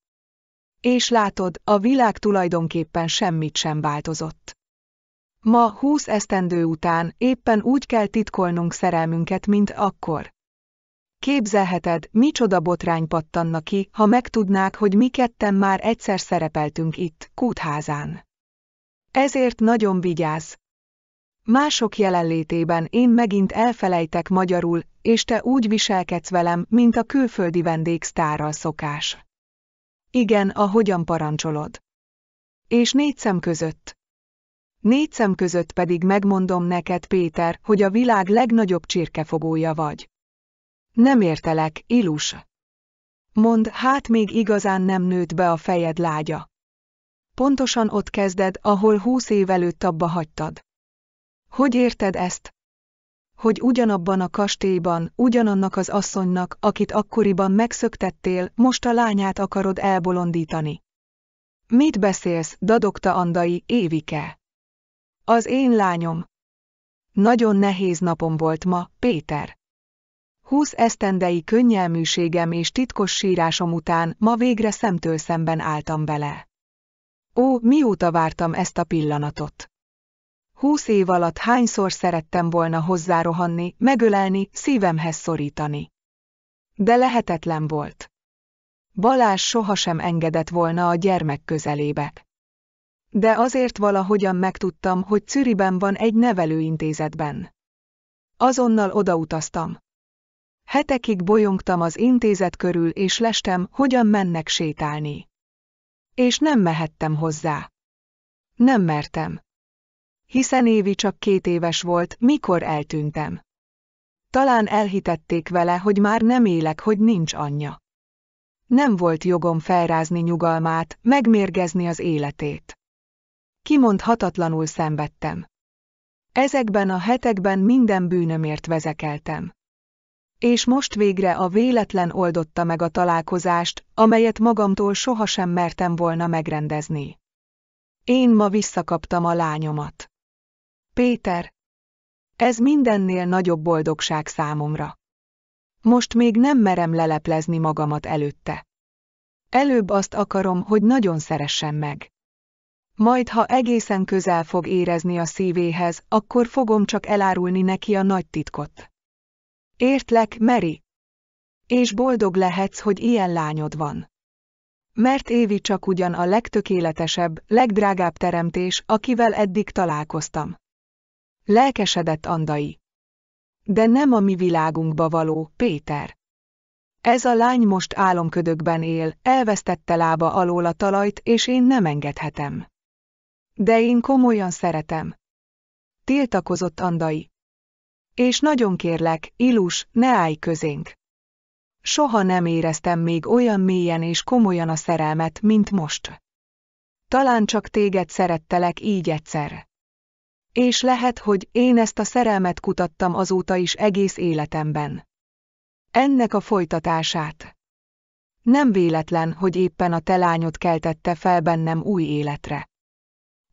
És látod, a világ tulajdonképpen semmit sem változott. Ma, húsz esztendő után, éppen úgy kell titkolnunk szerelmünket, mint akkor. Képzelheted, micsoda botrány pattanna ki, ha megtudnák, hogy mi ketten már egyszer szerepeltünk itt, kútházán. Ezért nagyon vigyáz. Mások jelenlétében én megint elfelejtek magyarul, és te úgy viselkedsz velem, mint a külföldi vendég sztárral szokás. Igen, ahogyan parancsolod. És négy szem között. Négy szem között pedig megmondom neked, Péter, hogy a világ legnagyobb csirkefogója vagy. Nem értelek, Ilus. Mond, hát még igazán nem nőtt be a fejed lágya. Pontosan ott kezded, ahol húsz év előtt abba hagytad. Hogy érted ezt? Hogy ugyanabban a kastélyban, ugyanannak az asszonynak, akit akkoriban megszöktettél, most a lányát akarod elbolondítani. Mit beszélsz, dadogta Andai, Évike? Az én lányom. Nagyon nehéz napom volt ma, Péter. Húsz esztendei könnyelműségem és titkos sírásom után ma végre szemtől szemben álltam vele. Ó, mióta vártam ezt a pillanatot! Húsz év alatt hányszor szerettem volna hozzárohanni, megölelni, szívemhez szorítani. De lehetetlen volt. Balás sohasem engedett volna a gyermek közelébe. De azért valahogyan megtudtam, hogy Czüriben van egy nevelőintézetben. Azonnal odautaztam. Hetekig bolyongtam az intézet körül és lestem, hogyan mennek sétálni. És nem mehettem hozzá. Nem mertem. Hiszen Évi csak két éves volt, mikor eltűntem. Talán elhitették vele, hogy már nem élek, hogy nincs anyja. Nem volt jogom felrázni nyugalmát, megmérgezni az életét. Kimondhatatlanul szenvedtem. Ezekben a hetekben minden bűnömért vezekeltem és most végre a véletlen oldotta meg a találkozást, amelyet magamtól sohasem mertem volna megrendezni. Én ma visszakaptam a lányomat. Péter, ez mindennél nagyobb boldogság számomra. Most még nem merem leleplezni magamat előtte. Előbb azt akarom, hogy nagyon szeressen meg. Majd ha egészen közel fog érezni a szívéhez, akkor fogom csak elárulni neki a nagy titkot. Értlek, Meri. És boldog lehetsz, hogy ilyen lányod van. Mert Évi csak ugyan a legtökéletesebb, legdrágább teremtés, akivel eddig találkoztam. Lelkesedett Andai. De nem a mi világunkba való, Péter. Ez a lány most álomködökben él, elvesztette lába alól a talajt, és én nem engedhetem. De én komolyan szeretem. Tiltakozott Andai. És nagyon kérlek, Ilus, ne állj közénk. Soha nem éreztem még olyan mélyen és komolyan a szerelmet, mint most. Talán csak téged szerettelek így egyszer. És lehet, hogy én ezt a szerelmet kutattam azóta is egész életemben. Ennek a folytatását. Nem véletlen, hogy éppen a te lányod keltette fel bennem új életre.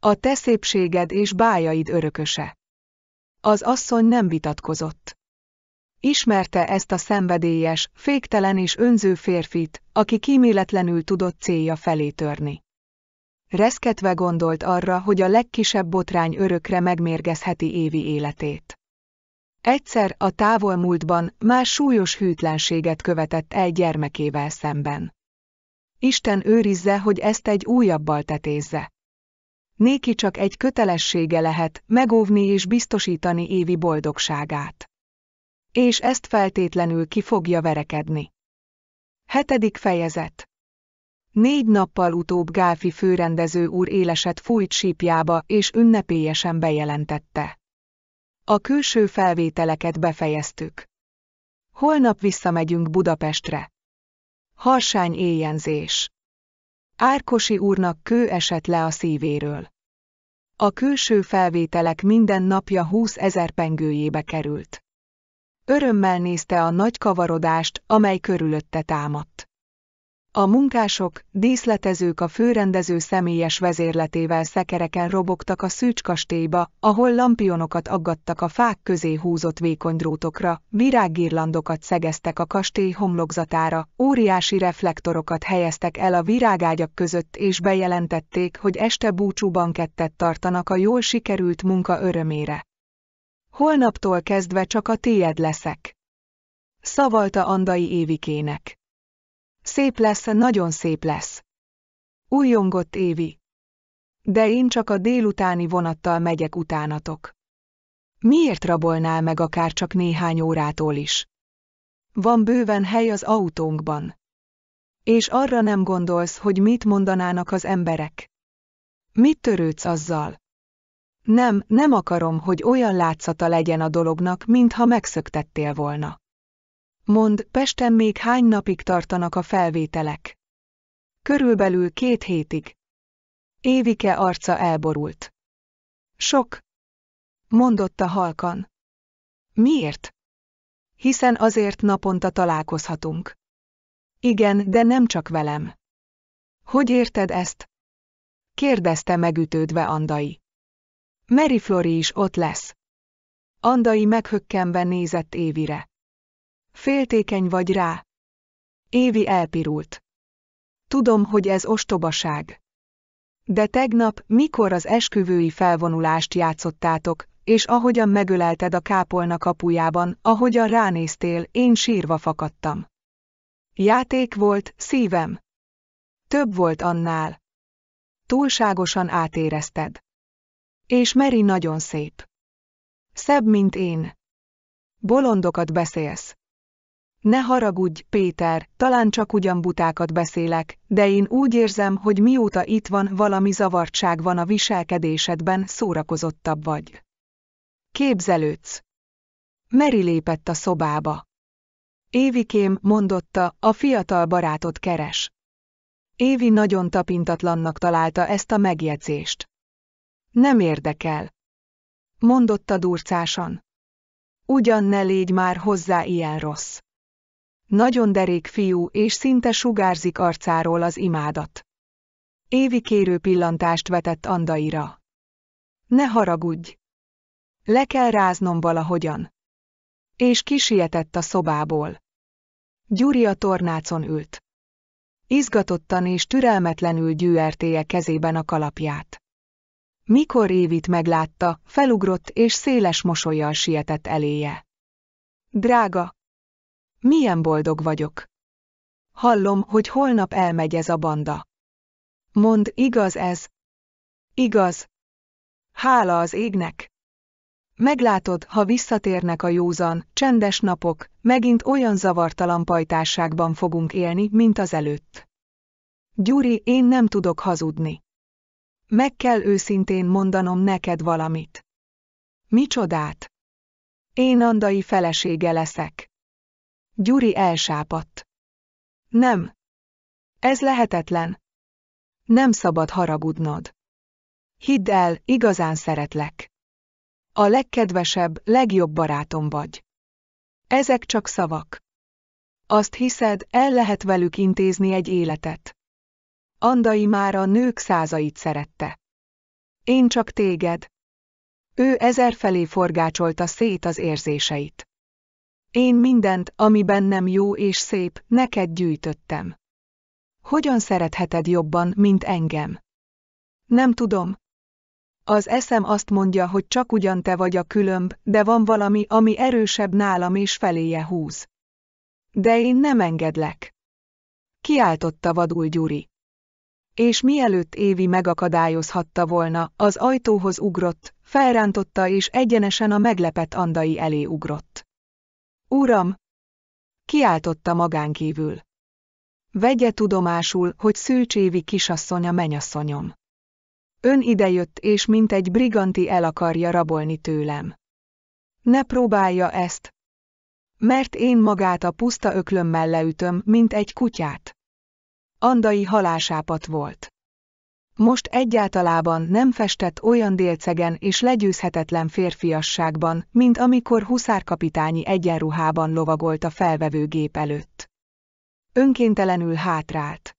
A te szépséged és bájaid örököse. Az asszony nem vitatkozott. Ismerte ezt a szenvedélyes, féktelen és önző férfit, aki kíméletlenül tudott célja felé törni. Reszketve gondolt arra, hogy a legkisebb botrány örökre megmérgezheti Évi életét. Egyszer a távol múltban már súlyos hűtlenséget követett el gyermekével szemben. Isten őrizze, hogy ezt egy újabbal tetézze néki csak egy kötelessége lehet, megóvni és biztosítani évi boldogságát. És ezt feltétlenül ki fogja verekedni. Hetedik fejezet Négy nappal utóbb Gálfi főrendező úr éleset fújt sípjába és ünnepélyesen bejelentette. A külső felvételeket befejeztük. Holnap visszamegyünk Budapestre. Harsány éjjenzés. Árkosi úrnak kő esett le a szívéről. A külső felvételek minden napja húsz ezer pengőjébe került. Örömmel nézte a nagy kavarodást, amely körülötte támadt. A munkások, díszletezők a főrendező személyes vezérletével szekereken robogtak a szűcskastélyba, ahol lampionokat aggattak a fák közé húzott vékony drótokra, virággirlandokat szegeztek a kastély homlokzatára, óriási reflektorokat helyeztek el a virágágyak között és bejelentették, hogy este búcsú bankettet tartanak a jól sikerült munka örömére. Holnaptól kezdve csak a tiéd leszek. Szavalta Andai Évikének. Szép lesz, nagyon szép lesz. Újjongott Évi. De én csak a délutáni vonattal megyek utánatok. Miért rabolnál meg akár csak néhány órától is? Van bőven hely az autónkban. És arra nem gondolsz, hogy mit mondanának az emberek? Mit törődsz azzal? Nem, nem akarom, hogy olyan látszata legyen a dolognak, mintha megszöktettél volna. Mond, Pesten még hány napig tartanak a felvételek? Körülbelül két hétig. Évike arca elborult. Sok. Mondotta halkan. Miért? Hiszen azért naponta találkozhatunk. Igen, de nem csak velem. Hogy érted ezt? Kérdezte megütődve Andai. Mary Flori is ott lesz. Andai meghökkenve nézett Évire. Féltékeny vagy rá. Évi elpirult. Tudom, hogy ez ostobaság. De tegnap, mikor az esküvői felvonulást játszottátok, és ahogyan megölelted a kápolna kapujában, ahogyan ránéztél, én sírva fakadtam. Játék volt, szívem. Több volt annál. Túlságosan átérezted. És Meri nagyon szép. Szebb, mint én. Bolondokat beszélsz. Ne haragudj, Péter, talán csak ugyan butákat beszélek, de én úgy érzem, hogy mióta itt van, valami zavartság van a viselkedésedben, szórakozottabb vagy. Képzelődsz. Meri lépett a szobába. Évikém, mondotta, a fiatal barátot keres. Évi nagyon tapintatlannak találta ezt a megjegyzést. Nem érdekel. Mondotta durcásan. Ugyan ne légy már hozzá ilyen rossz. Nagyon derék fiú, és szinte sugárzik arcáról az imádat. Évi kérő pillantást vetett Andaira. Ne haragudj! Le kell ráznom valahogyan. És kisietett a szobából. Gyuri a tornácon ült. Izgatottan és türelmetlenül gyűrtéje kezében a kalapját. Mikor Évit meglátta, felugrott és széles mosolyjal sietett eléje. Drága, milyen boldog vagyok. Hallom, hogy holnap elmegy ez a banda. Mond, igaz ez? Igaz. Hála az égnek. Meglátod, ha visszatérnek a józan, csendes napok, megint olyan zavartalan pajtásságban fogunk élni, mint az előtt. Gyuri, én nem tudok hazudni. Meg kell őszintén mondanom neked valamit. Micsodát? Én andai felesége leszek. Gyuri elsápadt. Nem. Ez lehetetlen. Nem szabad haragudnod. Hidd el, igazán szeretlek. A legkedvesebb, legjobb barátom vagy. Ezek csak szavak. Azt hiszed, el lehet velük intézni egy életet. Andai már a nők százait szerette. Én csak téged. Ő felé forgácsolta szét az érzéseit. Én mindent, ami bennem jó és szép, neked gyűjtöttem. Hogyan szeretheted jobban, mint engem? Nem tudom. Az eszem azt mondja, hogy csak ugyan te vagy a különb, de van valami, ami erősebb nálam és feléje húz. De én nem engedlek. Kiáltotta vadul Gyuri. És mielőtt Évi megakadályozhatta volna, az ajtóhoz ugrott, felrántotta és egyenesen a meglepet Andai elé ugrott. Uram! Kiáltotta magánkívül. Vegye tudomásul, hogy szülcsévi kisasszony a menyasszonyom. Ön idejött, és mint egy briganti el akarja rabolni tőlem. Ne próbálja ezt, mert én magát a puszta öklömmel leütöm, mint egy kutyát. Andai halásápat volt. Most egyáltalában nem festett olyan délcegen és legyőzhetetlen férfiasságban, mint amikor huszárkapitányi egyenruhában lovagolt a felvevőgép előtt. Önkéntelenül hátrált.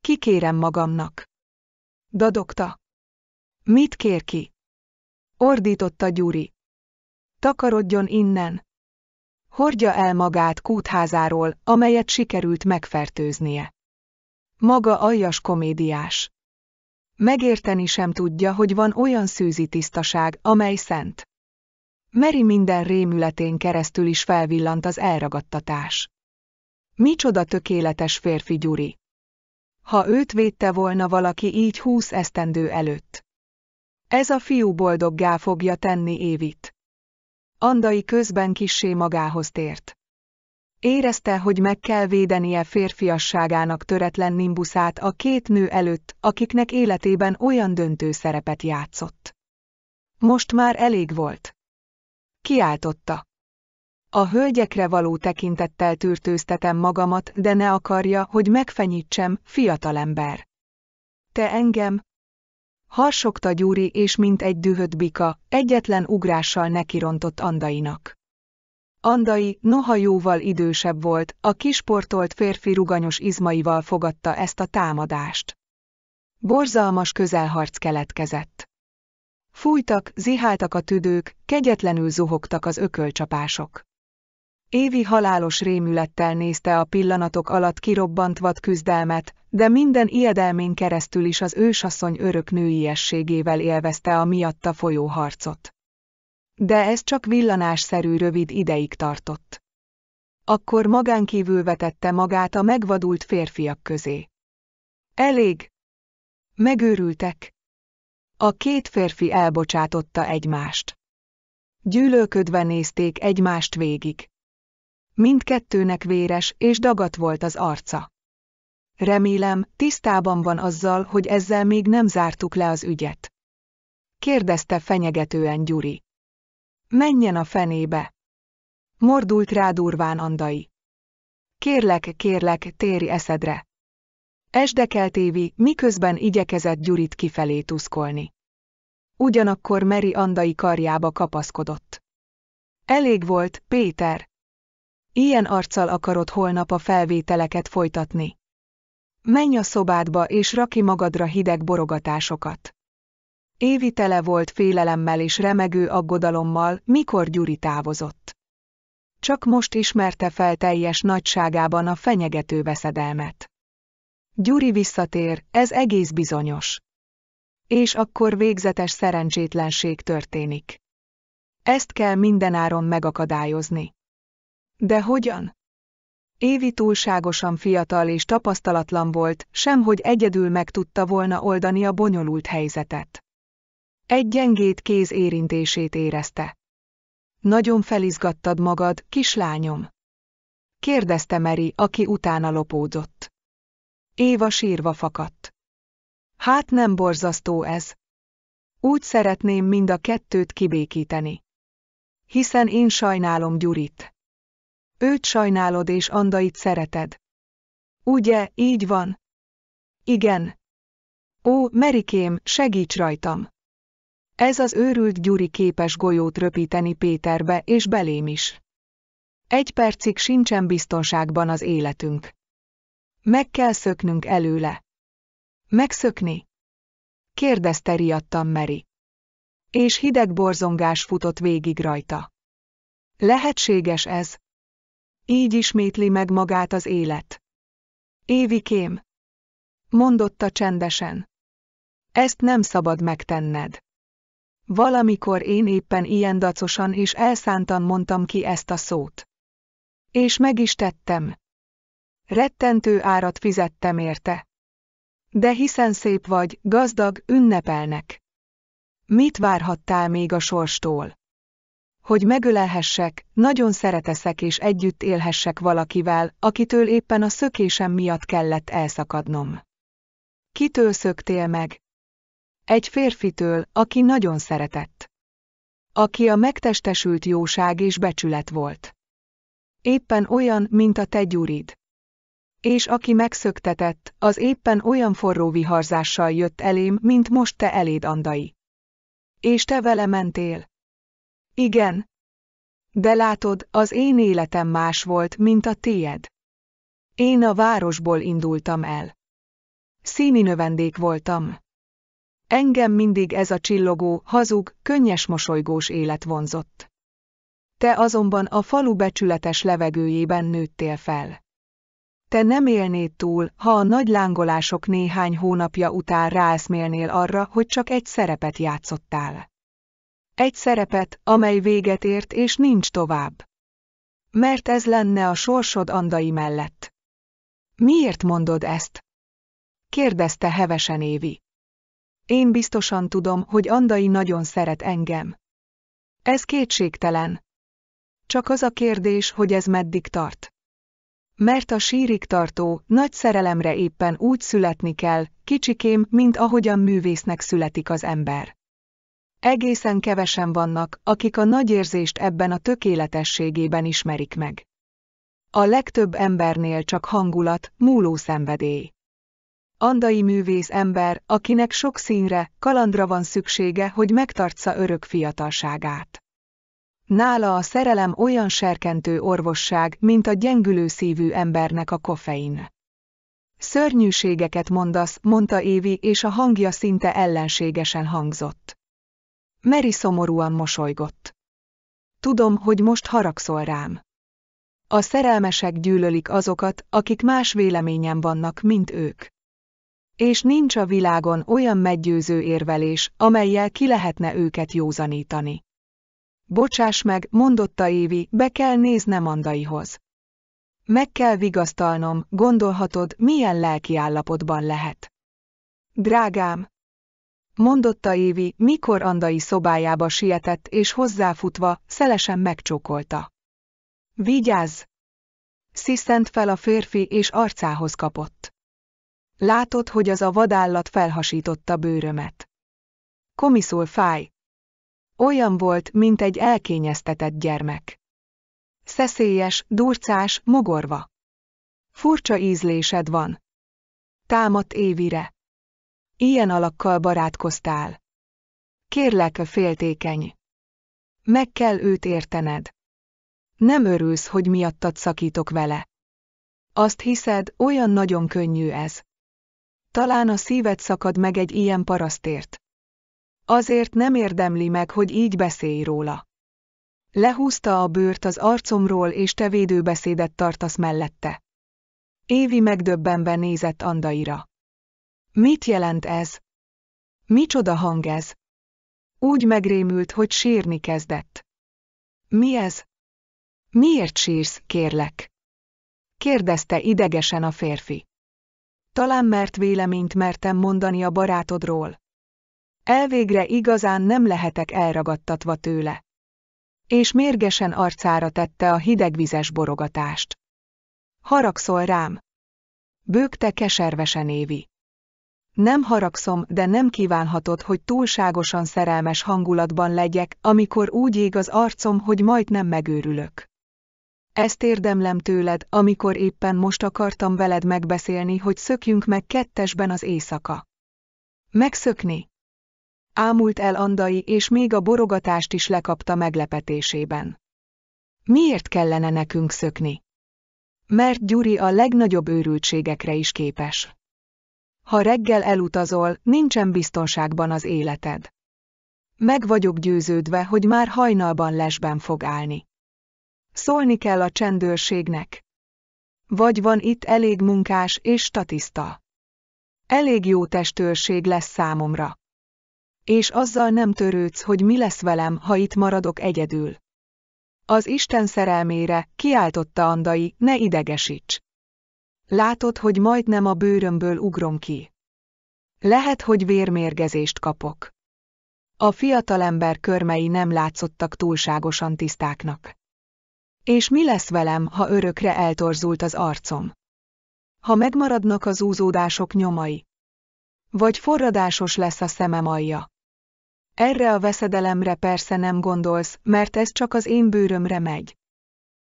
Kikérem magamnak. Dadogta. Mit kér ki? Ordította Gyuri. Takarodjon innen. Hordja el magát kútházáról, amelyet sikerült megfertőznie. Maga aljas komédiás. Megérteni sem tudja, hogy van olyan szűzi tisztaság, amely szent. Meri minden rémületén keresztül is felvillant az elragadtatás. Micsoda tökéletes férfi Gyuri! Ha őt védte volna valaki így húsz esztendő előtt. Ez a fiú boldoggá fogja tenni Évit. Andai közben kissé magához tért. Érezte, hogy meg kell védenie férfiasságának töretlen nimbuszát a két nő előtt, akiknek életében olyan döntő szerepet játszott. Most már elég volt. Kiáltotta. A hölgyekre való tekintettel tűrtőztetem magamat, de ne akarja, hogy megfenyítsem, fiatalember. Te engem? Harsogta Gyuri, és mint egy dühött bika, egyetlen ugrással nekirontott Andainak. Andai, noha jóval idősebb volt, a kisportolt férfi ruganyos izmaival fogadta ezt a támadást. Borzalmas közelharc keletkezett. Fújtak, ziháltak a tüdők, kegyetlenül zuhogtak az ökölcsapások. Évi halálos rémülettel nézte a pillanatok alatt kirobbant vad küzdelmet, de minden ijedelmén keresztül is az ősasszony örök nőiességével élvezte a miatta folyó harcot. De ez csak villanásszerű rövid ideig tartott. Akkor magánkívül vetette magát a megvadult férfiak közé. Elég! Megőrültek. A két férfi elbocsátotta egymást. Gyűlölködve nézték egymást végig. Mindkettőnek véres és dagat volt az arca. Remélem, tisztában van azzal, hogy ezzel még nem zártuk le az ügyet. Kérdezte fenyegetően Gyuri. Menjen a fenébe! Mordult rá durván Andai. Kérlek, kérlek, térj eszedre! Esdekelt Évi, miközben igyekezett Gyurit kifelé tuszkolni. Ugyanakkor Meri Andai karjába kapaszkodott. Elég volt, Péter. Ilyen arccal akarod holnap a felvételeket folytatni. Menj a szobádba és raki magadra hideg borogatásokat. Évi tele volt félelemmel és remegő aggodalommal, mikor Gyuri távozott. Csak most ismerte fel teljes nagyságában a fenyegető veszedelmet. Gyuri visszatér, ez egész bizonyos. És akkor végzetes szerencsétlenség történik. Ezt kell mindenáron megakadályozni. De hogyan? Évi túlságosan fiatal és tapasztalatlan volt, semhogy egyedül meg tudta volna oldani a bonyolult helyzetet. Egy gyengét kéz érintését érezte. Nagyon felizgattad magad, kislányom. Kérdezte Meri, aki utána lopódott. Éva sírva fakadt. Hát nem borzasztó ez. Úgy szeretném mind a kettőt kibékíteni. Hiszen én sajnálom Gyurit. Őt sajnálod és Andait szereted. Ugye, így van? Igen. Ó, Merikém, segíts rajtam! Ez az őrült Gyuri képes golyót röpíteni Péterbe és belém is. Egy percig sincsen biztonságban az életünk. Meg kell szöknünk előle. Megszökni? kérdezte riadtan Meri. És hideg borzongás futott végig rajta. Lehetséges ez? Így ismétli meg magát az élet. Évikém, mondotta csendesen. Ezt nem szabad megtenned. Valamikor én éppen ilyen dacosan és elszántan mondtam ki ezt a szót. És meg is tettem. Rettentő árat fizettem érte. De hiszen szép vagy, gazdag, ünnepelnek. Mit várhattál még a sorstól? Hogy megölelhessek, nagyon szereteszek és együtt élhessek valakivel, akitől éppen a szökésem miatt kellett elszakadnom. Kitől szöktél meg? Egy férfitől, aki nagyon szeretett. Aki a megtestesült jóság és becsület volt. Éppen olyan, mint a te gyurid. És aki megszöktetett, az éppen olyan forró viharzással jött elém, mint most te eléd, Andai. És te vele mentél. Igen. De látod, az én életem más volt, mint a tied. Én a városból indultam el. Színi növendék voltam. Engem mindig ez a csillogó, hazug, könnyes mosolygós élet vonzott. Te azonban a falu becsületes levegőjében nőttél fel. Te nem élnéd túl, ha a nagy lángolások néhány hónapja után ráeszmélnél arra, hogy csak egy szerepet játszottál. Egy szerepet, amely véget ért és nincs tovább. Mert ez lenne a sorsod andai mellett. Miért mondod ezt? kérdezte hevesen Évi. Én biztosan tudom, hogy Andai nagyon szeret engem. Ez kétségtelen. Csak az a kérdés, hogy ez meddig tart. Mert a sírig tartó, nagy szerelemre éppen úgy születni kell, kicsikém, mint ahogyan művésznek születik az ember. Egészen kevesen vannak, akik a nagy érzést ebben a tökéletességében ismerik meg. A legtöbb embernél csak hangulat, múló szenvedély andai művész ember, akinek sok színre, kalandra van szüksége, hogy megtartsa örök fiatalságát. Nála a szerelem olyan serkentő orvosság, mint a gyengülő szívű embernek a koffein. Szörnyűségeket mondasz, mondta Évi, és a hangja szinte ellenségesen hangzott. Meri szomorúan mosolygott. Tudom, hogy most haragszol rám. A szerelmesek gyűlölik azokat, akik más véleményen vannak, mint ők és nincs a világon olyan meggyőző érvelés, amelyel ki lehetne őket józanítani. Bocsáss meg, mondotta Évi, be kell néznem Andaihoz. Meg kell vigasztalnom, gondolhatod, milyen lelki állapotban lehet. Drágám! Mondotta Évi, mikor Andai szobájába sietett és hozzáfutva, szelesen megcsókolta. Vigyázz! Sziszent fel a férfi és arcához kapott. Látod, hogy az a vadállat felhasította bőrömet. Komiszul fáj. Olyan volt, mint egy elkényeztetett gyermek. Szeszélyes, durcás, mogorva. Furcsa ízlésed van. Támadt évire. Ilyen alakkal barátkoztál. Kérlek, féltékeny. Meg kell őt értened. Nem örülsz, hogy miattad szakítok vele. Azt hiszed, olyan nagyon könnyű ez. Talán a szíved szakad meg egy ilyen parasztért. Azért nem érdemli meg, hogy így beszélj róla. Lehúzta a bőrt az arcomról, és te védőbeszédet tartasz mellette. Évi megdöbbenve nézett Andaira. Mit jelent ez? Micsoda hang ez? Úgy megrémült, hogy sírni kezdett. Mi ez? Miért sírsz, kérlek? kérdezte idegesen a férfi talán mert véleményt mertem mondani a barátodról. Elvégre igazán nem lehetek elragadtatva tőle. És mérgesen arcára tette a hidegvizes borogatást. Haragszol rám. Bőgte keservesen Évi. Nem haragszom, de nem kívánhatod, hogy túlságosan szerelmes hangulatban legyek, amikor úgy ég az arcom, hogy majdnem megőrülök. Ezt érdemlem tőled, amikor éppen most akartam veled megbeszélni, hogy szökjünk meg kettesben az éjszaka. Megszökni? Ámult el Andai, és még a borogatást is lekapta meglepetésében. Miért kellene nekünk szökni? Mert Gyuri a legnagyobb őrültségekre is képes. Ha reggel elutazol, nincsen biztonságban az életed. Meg vagyok győződve, hogy már hajnalban lesben fog állni. Szólni kell a csendőrségnek. Vagy van itt elég munkás és statiszta. Elég jó testőrség lesz számomra. És azzal nem törődsz, hogy mi lesz velem, ha itt maradok egyedül. Az Isten szerelmére, kiáltotta Andai, ne idegesíts. Látod, hogy majdnem a bőrömből ugrom ki. Lehet, hogy vérmérgezést kapok. A fiatalember körmei nem látszottak túlságosan tisztáknak. És mi lesz velem, ha örökre eltorzult az arcom? Ha megmaradnak az úzódások nyomai? Vagy forradásos lesz a szemem alja? Erre a veszedelemre persze nem gondolsz, mert ez csak az én bőrömre megy.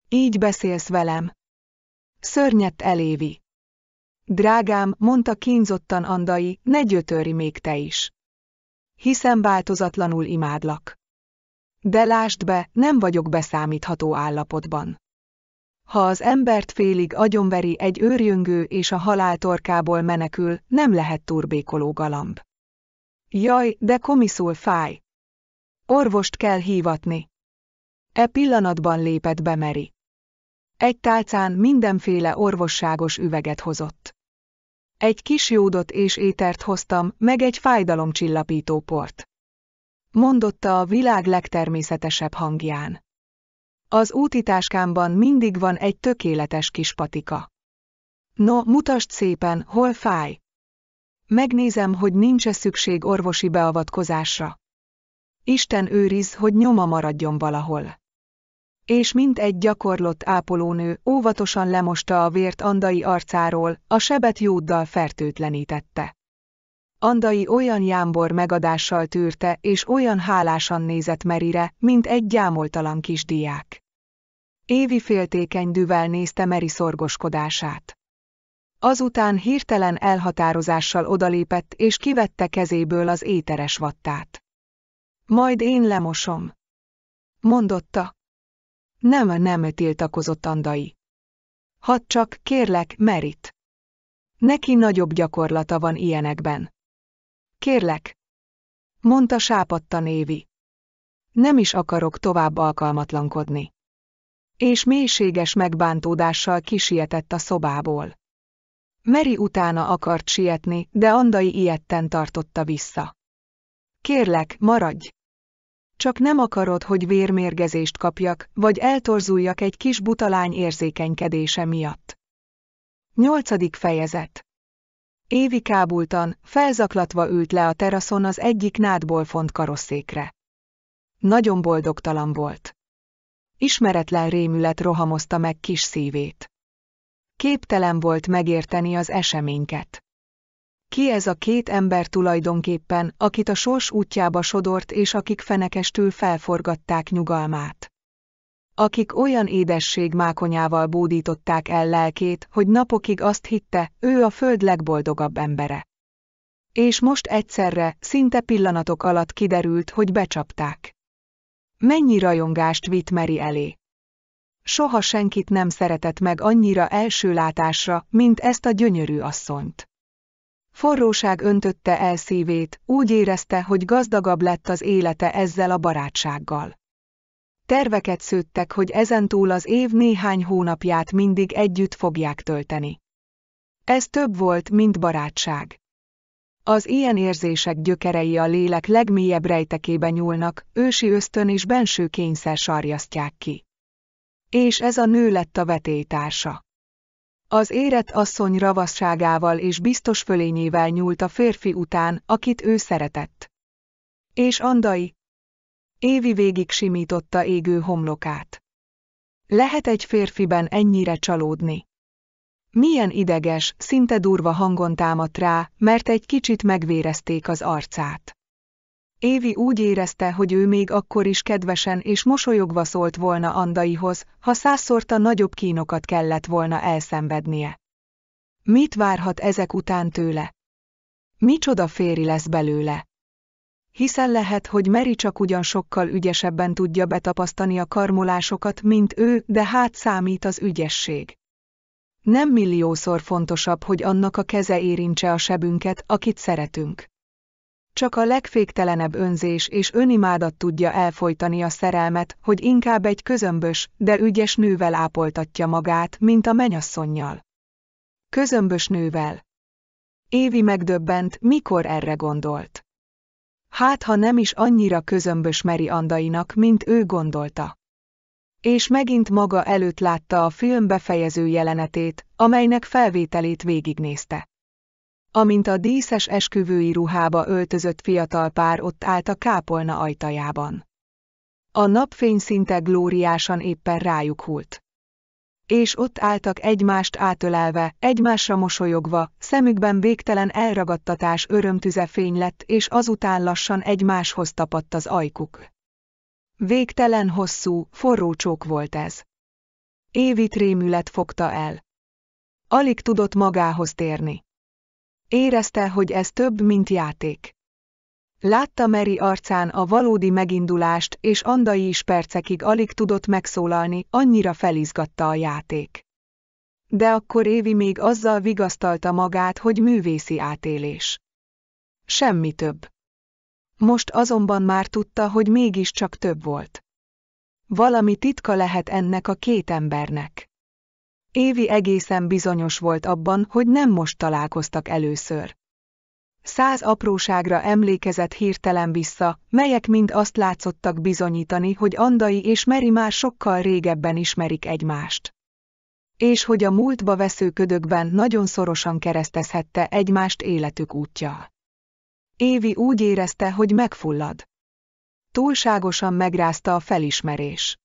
Így beszélsz velem. Szörnyett elévi. Drágám, mondta kínzottan Andai, ne gyötörj még te is. Hiszen változatlanul imádlak. De lásd be, nem vagyok beszámítható állapotban. Ha az embert félig agyonveri egy őrjöngő és a halál torkából menekül, nem lehet turbékoló galamb. Jaj, de komiszul fáj. Orvost kell hívatni. E pillanatban lépett be Meri. Egy tálcán mindenféle orvosságos üveget hozott. Egy kis jódot és étert hoztam, meg egy fájdalomcsillapító port mondotta a világ legtermészetesebb hangján. Az útitáskámban mindig van egy tökéletes kis patika. No, mutasd szépen, hol fáj. Megnézem, hogy nincs-e szükség orvosi beavatkozásra. Isten őriz, hogy nyoma maradjon valahol. És mint egy gyakorlott ápolónő óvatosan lemosta a vért Andai arcáról, a sebet jóddal fertőtlenítette. Andai olyan jámbor megadással tűrte, és olyan hálásan nézett Merire, mint egy gyámoltalan kisdiák. Évi féltékeny düvel nézte Meri szorgoskodását. Azután hirtelen elhatározással odalépett, és kivette kezéből az éteres vattát. Majd én lemosom. Mondotta. Nem, nem, tiltakozott Andai. Hadd csak, kérlek, Merit. Neki nagyobb gyakorlata van ilyenekben. Kérlek! Mondta sápadta Névi. Nem is akarok tovább alkalmatlankodni. És mélységes megbántódással kisietett a szobából. Meri utána akart sietni, de Andai ilyetten tartotta vissza. Kérlek, maradj! Csak nem akarod, hogy vérmérgezést kapjak, vagy eltorzuljak egy kis butalány érzékenykedése miatt. Nyolcadik fejezet Évi kábultan, felzaklatva ült le a teraszon az egyik nádból font karosszékre. Nagyon boldogtalan volt. Ismeretlen rémület rohamozta meg kis szívét. Képtelen volt megérteni az eseményket. Ki ez a két ember tulajdonképpen, akit a sors útjába sodort és akik fenekestül felforgatták nyugalmát? akik olyan édesség mákonyával bódították el lelkét, hogy napokig azt hitte, ő a föld legboldogabb embere. És most egyszerre, szinte pillanatok alatt kiderült, hogy becsapták. Mennyi rajongást vitt Meri elé. Soha senkit nem szeretett meg annyira első látásra, mint ezt a gyönyörű asszonyt. Forróság öntötte el szívét, úgy érezte, hogy gazdagabb lett az élete ezzel a barátsággal. Terveket szőttek, hogy ezentúl az év néhány hónapját mindig együtt fogják tölteni. Ez több volt, mint barátság. Az ilyen érzések gyökerei a lélek legmélyebb rejtekébe nyúlnak, ősi ösztön és benső kényszer sarjasztják ki. És ez a nő lett a vetétársa. Az érett asszony ravasságával és biztos fölényével nyúlt a férfi után, akit ő szeretett. És Andai, Évi végig simította égő homlokát. Lehet egy férfiben ennyire csalódni? Milyen ideges, szinte durva hangon támadt rá, mert egy kicsit megvérezték az arcát. Évi úgy érezte, hogy ő még akkor is kedvesen és mosolyogva szólt volna Andaihoz, ha százszorta nagyobb kínokat kellett volna elszenvednie. Mit várhat ezek után tőle? Micsoda féri lesz belőle? hiszen lehet, hogy Meri csak ugyan sokkal ügyesebben tudja betapasztani a karmolásokat, mint ő, de hát számít az ügyesség. Nem milliószor fontosabb, hogy annak a keze érintse a sebünket, akit szeretünk. Csak a legféktelenebb önzés és önimádat tudja elfolytani a szerelmet, hogy inkább egy közömbös, de ügyes nővel ápoltatja magát, mint a menyasszonnyal. Közömbös nővel. Évi megdöbbent, mikor erre gondolt hát ha nem is annyira közömbös Meri Andainak, mint ő gondolta. És megint maga előtt látta a film befejező jelenetét, amelynek felvételét végignézte. Amint a díszes esküvői ruhába öltözött fiatal pár ott állt a kápolna ajtajában. A napfény szinte glóriásan éppen rájuk hult és ott álltak egymást átölelve, egymásra mosolyogva, szemükben végtelen elragadtatás örömtüze fény lett, és azután lassan egymáshoz tapadt az ajkuk. Végtelen hosszú, forró csók volt ez. Évi rémület fogta el. Alig tudott magához térni. Érezte, hogy ez több, mint játék. Látta Meri arcán a valódi megindulást, és Andai is percekig alig tudott megszólalni, annyira felizgatta a játék. De akkor Évi még azzal vigasztalta magát, hogy művészi átélés. Semmi több. Most azonban már tudta, hogy mégiscsak több volt. Valami titka lehet ennek a két embernek. Évi egészen bizonyos volt abban, hogy nem most találkoztak először száz apróságra emlékezett hirtelen vissza, melyek mind azt látszottak bizonyítani, hogy Andai és Meri már sokkal régebben ismerik egymást. És hogy a múltba vesző ködökben nagyon szorosan keresztezhette egymást életük útja. Évi úgy érezte, hogy megfullad. Túlságosan megrázta a felismerés.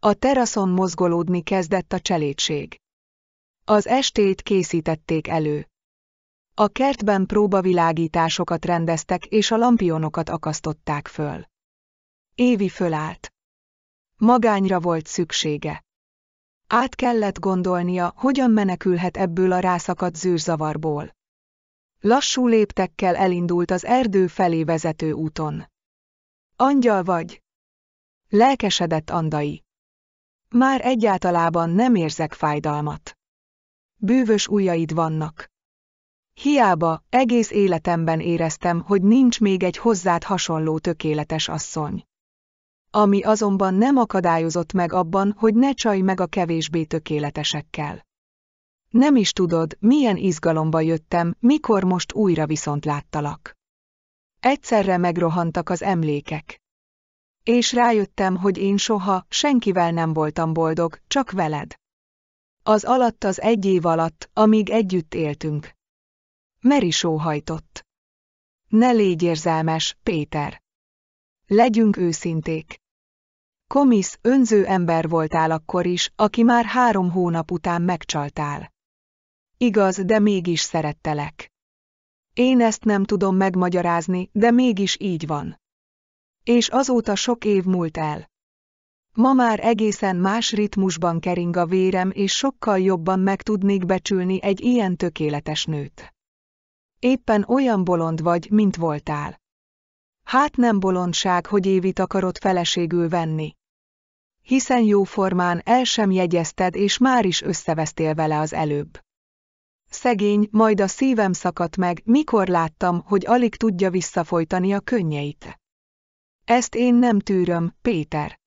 A teraszon mozgolódni kezdett a cselédség. Az estét készítették elő. A kertben próbavilágításokat rendeztek és a lampionokat akasztották föl. Évi fölállt. Magányra volt szüksége. Át kellett gondolnia, hogyan menekülhet ebből a rászakadt zűrzavarból. Lassú léptekkel elindult az erdő felé vezető úton. Angyal vagy! Lelkesedett Andai. Már egyáltalában nem érzek fájdalmat. Bűvös ujjaid vannak. Hiába, egész életemben éreztem, hogy nincs még egy hozzád hasonló tökéletes asszony. Ami azonban nem akadályozott meg abban, hogy ne csaj meg a kevésbé tökéletesekkel. Nem is tudod, milyen izgalomba jöttem, mikor most újra viszont láttalak. Egyszerre megrohantak az emlékek. És rájöttem, hogy én soha, senkivel nem voltam boldog, csak veled. Az alatt az egy év alatt, amíg együtt éltünk, Meri sóhajtott. Ne légy érzelmes, Péter. Legyünk őszinték. Komisz önző ember voltál akkor is, aki már három hónap után megcsaltál. Igaz, de mégis szerettelek. Én ezt nem tudom megmagyarázni, de mégis így van. És azóta sok év múlt el. Ma már egészen más ritmusban kering a vérem, és sokkal jobban meg tudnék becsülni egy ilyen tökéletes nőt. Éppen olyan bolond vagy, mint voltál. Hát nem bolondság, hogy Évit akarod feleségül venni. Hiszen jóformán el sem jegyezted, és már is összevesztél vele az előbb. Szegény, majd a szívem szakadt meg, mikor láttam, hogy alig tudja visszafolytani a könnyeit. Ezt én nem tűröm, Péter.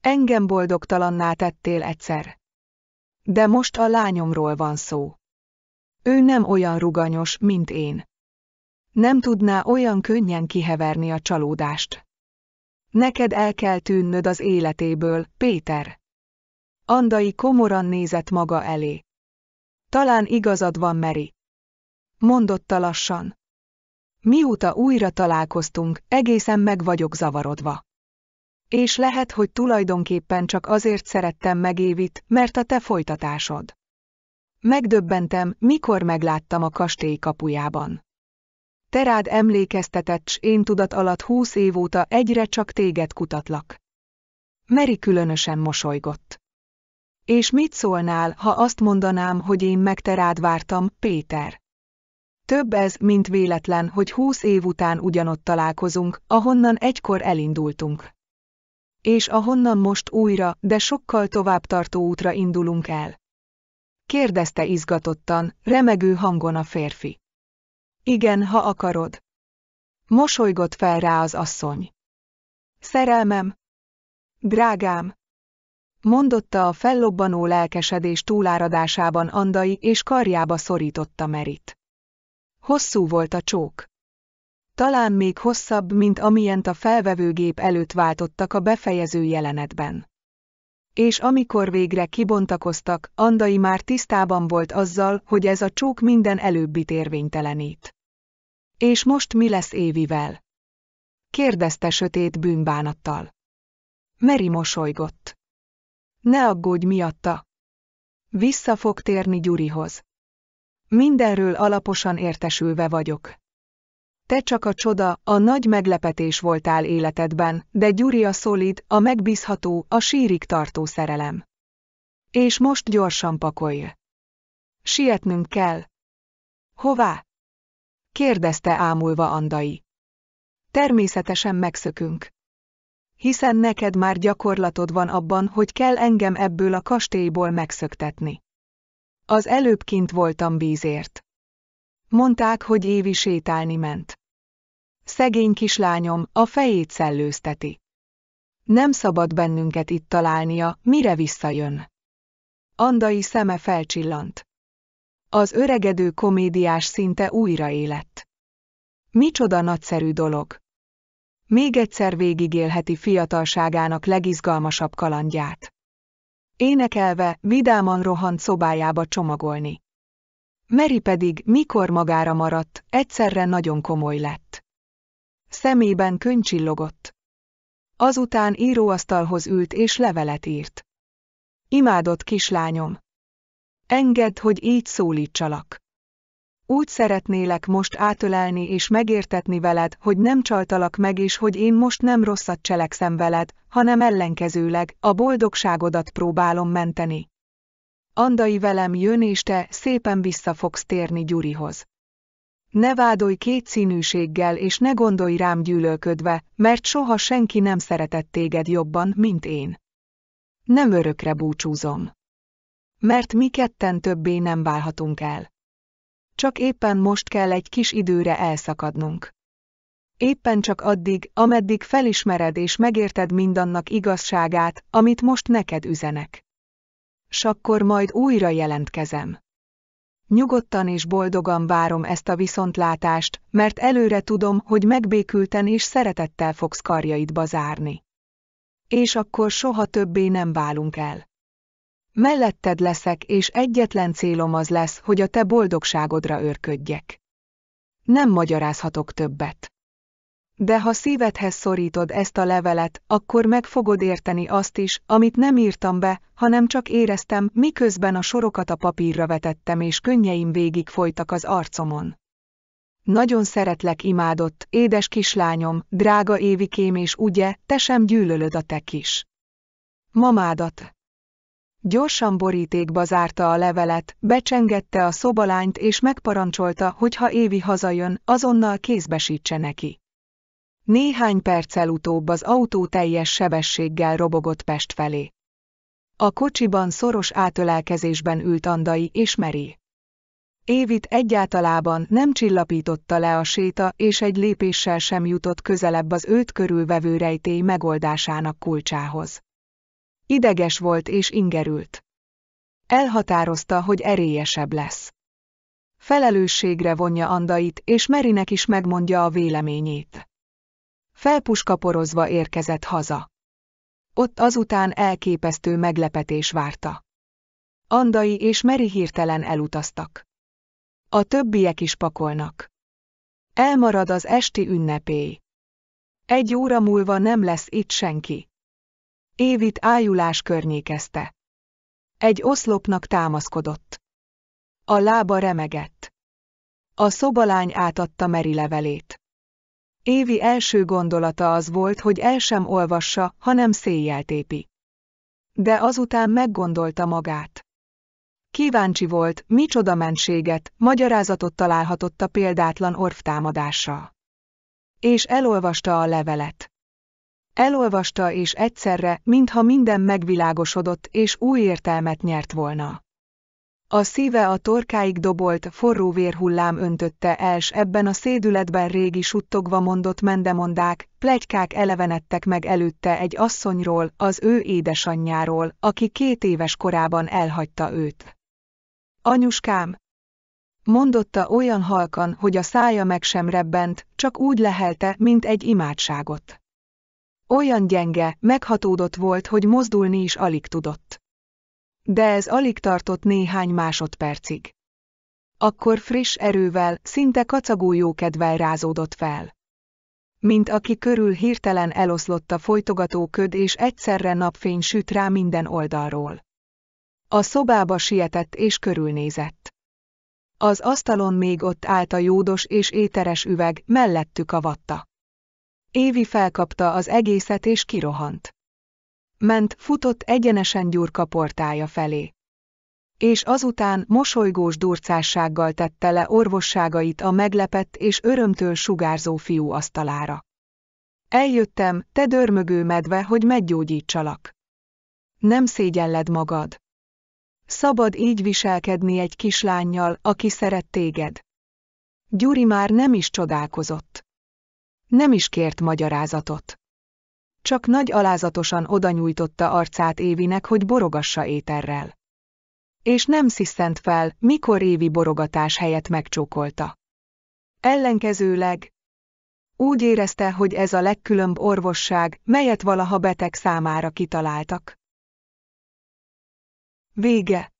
Engem boldogtalanná tettél egyszer. De most a lányomról van szó. Ő nem olyan ruganyos, mint én. Nem tudná olyan könnyen kiheverni a csalódást. Neked el kell tűnnöd az életéből, Péter. Andai komoran nézett maga elé. Talán igazad van, Meri. Mondotta lassan. Mióta újra találkoztunk, egészen meg vagyok zavarodva. És lehet, hogy tulajdonképpen csak azért szerettem megévit, mert a te folytatásod. Megdöbbentem, mikor megláttam a kastély kapujában. Terád emlékeztetett, s én tudat alatt húsz év óta egyre csak téged kutatlak. Meri különösen mosolygott. És mit szólnál, ha azt mondanám, hogy én meg Terád vártam, Péter? Több ez, mint véletlen, hogy húsz év után ugyanott találkozunk, ahonnan egykor elindultunk. És ahonnan most újra, de sokkal tovább tartó útra indulunk el kérdezte izgatottan, remegő hangon a férfi. Igen, ha akarod. Mosolygott fel rá az asszony. Szerelmem! Drágám! Mondotta a fellobbanó lelkesedés túláradásában Andai, és karjába szorította Merit. Hosszú volt a csók. Talán még hosszabb, mint amilyent a felvevőgép előtt váltottak a befejező jelenetben és amikor végre kibontakoztak, Andai már tisztában volt azzal, hogy ez a csók minden előbbit érvénytelenít. És most mi lesz Évivel? Kérdezte sötét bűnbánattal. Meri mosolygott. Ne aggódj miatta. Vissza fog térni Gyurihoz. Mindenről alaposan értesülve vagyok. Te csak a csoda, a nagy meglepetés voltál életedben, de Gyuri a szolid, a megbízható, a sírig tartó szerelem. És most gyorsan pakolj. Sietnünk kell. Hová? kérdezte ámulva Andai. Természetesen megszökünk. Hiszen neked már gyakorlatod van abban, hogy kell engem ebből a kastélyból megszöktetni. Az előbb kint voltam vízért. Mondták, hogy Évi sétálni ment. Szegény kislányom, a fejét szellőzteti. Nem szabad bennünket itt találnia, mire visszajön. Andai szeme felcsillant. Az öregedő komédiás szinte élett. Micsoda nagyszerű dolog! Még egyszer végigélheti fiatalságának legizgalmasabb kalandját. Énekelve, vidáman rohant szobájába csomagolni. Meri pedig, mikor magára maradt, egyszerre nagyon komoly lett. Szemében könycsillogott. Azután íróasztalhoz ült és levelet írt. Imádott kislányom. Engedd, hogy így szólítsalak. Úgy szeretnélek most átölelni és megértetni veled, hogy nem csaltalak meg és hogy én most nem rosszat cselekszem veled, hanem ellenkezőleg a boldogságodat próbálom menteni. Andai velem jön és te szépen vissza fogsz térni Gyurihoz. Ne vádolj kétszínűséggel és ne gondolj rám gyűlölködve, mert soha senki nem szeretett téged jobban, mint én. Nem örökre búcsúzom. Mert mi ketten többé nem válhatunk el. Csak éppen most kell egy kis időre elszakadnunk. Éppen csak addig, ameddig felismered és megérted mindannak igazságát, amit most neked üzenek. S akkor majd újra jelentkezem. Nyugodtan és boldogan várom ezt a viszontlátást, mert előre tudom, hogy megbékülten és szeretettel fogsz karjaidba zárni. És akkor soha többé nem válunk el. Melletted leszek, és egyetlen célom az lesz, hogy a te boldogságodra örködjek. Nem magyarázhatok többet de ha szívedhez szorítod ezt a levelet, akkor meg fogod érteni azt is, amit nem írtam be, hanem csak éreztem, miközben a sorokat a papírra vetettem és könnyeim végig folytak az arcomon. Nagyon szeretlek imádott, édes kislányom, drága évikém és ugye, te sem gyűlölöd a te kis. Mamádat. Gyorsan borítékba zárta a levelet, becsengette a szobalányt és megparancsolta, hogy ha Évi hazajön, azonnal kézbesítse neki. Néhány perccel utóbb az autó teljes sebességgel robogott Pest felé. A kocsiban szoros átölelkezésben ült Andai és Meri. Évit egyáltalában nem csillapította le a séta, és egy lépéssel sem jutott közelebb az őt körülvevő rejtély megoldásának kulcsához. Ideges volt és ingerült. Elhatározta, hogy erélyesebb lesz. Felelősségre vonja Andait, és Merinek is megmondja a véleményét. Felpuskaporozva érkezett haza. Ott azután elképesztő meglepetés várta. Andai és Meri hirtelen elutaztak. A többiek is pakolnak. Elmarad az esti ünnepély. Egy óra múlva nem lesz itt senki. Évit ájulás környékezte. Egy oszlopnak támaszkodott. A lába remegett. A szobalány átadta Meri levelét. Évi első gondolata az volt, hogy el sem olvassa, hanem széjjel tépi. De azután meggondolta magát. Kíváncsi volt, micsoda mentséget, magyarázatot találhatott a példátlan támadásra. És elolvasta a levelet. Elolvasta és egyszerre, mintha minden megvilágosodott és új értelmet nyert volna. A szíve a torkáig dobolt, forró vérhullám öntötte el, ebben a szédületben régi suttogva mondott mendemondák, plegykák elevenedtek meg előtte egy asszonyról, az ő édesanyjáról, aki két éves korában elhagyta őt. Anyuskám! Mondotta olyan halkan, hogy a szája meg sem rebbent, csak úgy lehelte, mint egy imádságot. Olyan gyenge, meghatódott volt, hogy mozdulni is alig tudott. De ez alig tartott néhány másodpercig. Akkor friss erővel, szinte kacagó jókedvel rázódott fel. Mint aki körül hirtelen eloszlott a folytogató köd és egyszerre napfény süt rá minden oldalról. A szobába sietett és körülnézett. Az asztalon még ott állt a jódos és éteres üveg, mellettük a vatta. Évi felkapta az egészet és kirohant ment, futott egyenesen Gyurka portája felé. És azután mosolygós durcássággal tette le orvosságait a meglepett és örömtől sugárzó fiú asztalára. Eljöttem, te dörmögő medve, hogy meggyógyítsalak. Nem szégyelled magad. Szabad így viselkedni egy kislányjal, aki szeret téged. Gyuri már nem is csodálkozott. Nem is kért magyarázatot. Csak nagy alázatosan odanyújtotta arcát Évinek, hogy borogassa éterrel. És nem sziszent fel, mikor Évi borogatás helyett megcsókolta. Ellenkezőleg úgy érezte, hogy ez a legkülönbb orvosság, melyet valaha beteg számára kitaláltak. Vége